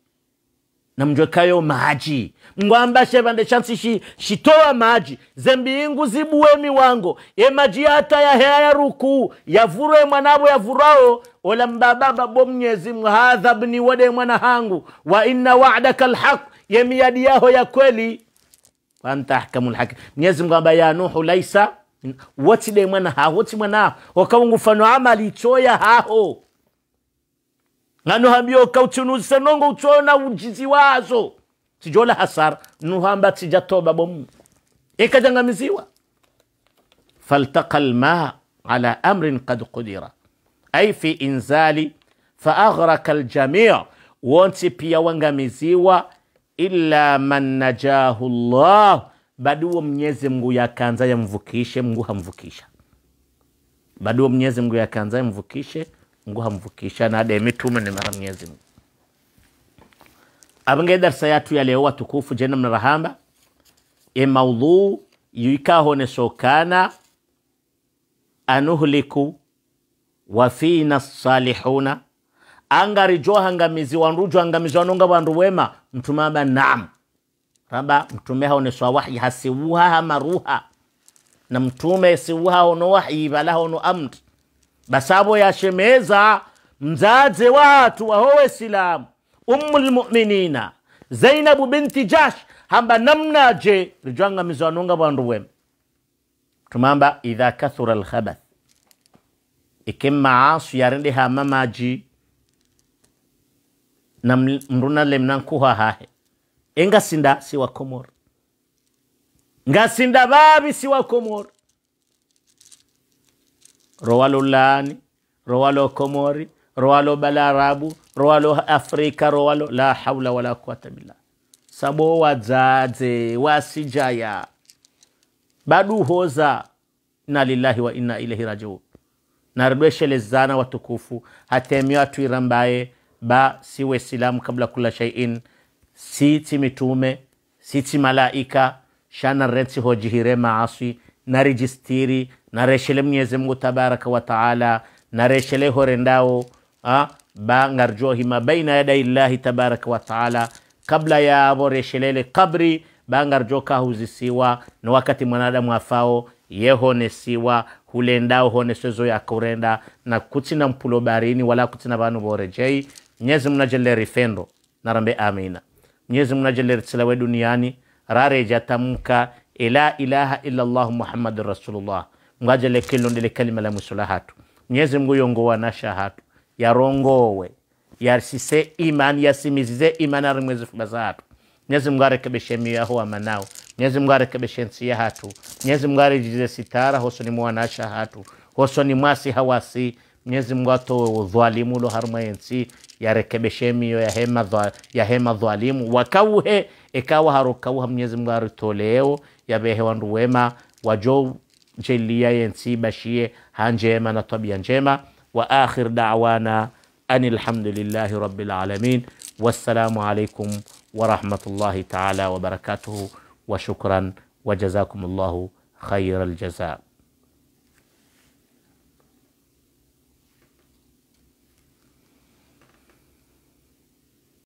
Speaker 1: na namjwekayo maji ngwambashe vande chansi shi, shitoa maji zembiingu zibuwemi wango emaji hata yaheya yarukuu yavurwe mwanavo yavurao ola mbaba babo mnyezi mngu bni wode mwana hangu wa inna wa'daka lhaq yemiyadi yaho ya kweli waanta ahkamu lhakim mnyezi mngu ya nuhu laisa wotide mwana haho woti mwana haho wakawungu fano amali choya haho nkanohamyoka utunutse nongo ucona ujizi wazo sijola hasara nuhamba tijatoba bomu ikajangamiziwa faltaka الماء ala amrin قد kudira أي في إنزال فأغرق الجميع وانت بيا وانغاميزيوا ila man najahu الله baduo mnyezi mngu yakanza yamvukishe mngu hamvukisha baduo mnyezi mngu yakanza yamvukishe ngu na ade mitume ni mara mwezi abange darsa yatu ya leo watukufu jena mnarahamba e maudhu yuikahone sokana anuhliku wafina salihuna angari johangamizi wandu johangamizi wanonga wandu wema mtume aba naam raba mtume haoneswa wahyi hasiwuha hamaruha na mtume siwuha hono wahi bala hono amri basabo yashemeza mzadze watu wahowe silamu ummu lmuminina zainabu binti jash hamba namnaje rijwangamizi wanunga bwandu wema tumamba idha kathura lkhabath ikemma asu yarende hama maji na mruna lemnankuha hahe engasinda siwa komor ngasinda babi siwa komori rowalo laani rowalo komori rowalo balarabu rowalo afrika rowalo la haula wala quwata billah sabo wadzadze wasijaya badu hoza inna lillahi wa inna ilaihi rajiun naredweshelezana watukufu hatemi twira mbaye ba si waislamu kabla kula shaiin siti mitume siti malaika shana rensi hojihire maaswi narijistiri nareshele mnyezi mungu tabaraka wa taala nareshele horendao a ba ngarjo hima baina yadai llahi tabaraka wa taala kabla yavo reshelele kabri ba ngarjo kahuzisiwa na wakati mwanadamu afao yehonesiwa hulendao honesezo yakurenda na kutina mpulo barini wala kutina vanu vorejei mnyezi mnajele rifendo narambe amina mnyezi mnajele ritsila duniani rareja tamka ila ilaha illa illallah muhammadin rasulullah ngwajele kilonde le kalima la musula hatu mwenyezi mungu yongowa nasha hatu yarongowe yarsise imani yasimizize imani ari mwezi fubaza hatu mwenyezi mungu arekebeshe mioyo yaho amanao mwenyezi mungu arekebeshe nsi ya hatu mwenyezi mungu arejize sitara hosoni mwanasha hatu hosoni mwasi hawasi mwenyezi mungu atowe udhalimu ulo harumwa ensi yarekebeshe mioyo yahe madhalimu wakauhe ekawa harokauha mwenyezi mungu aritoleo yabehe wandu wema wajo جلياينسي بشيه هانجيما نطبيا جيما وآخر دعوانا أن الحمد لله رب العالمين والسلام عليكم ورحمة الله تعالى وبركاته وشكرا وجزاكم الله خير الجزاء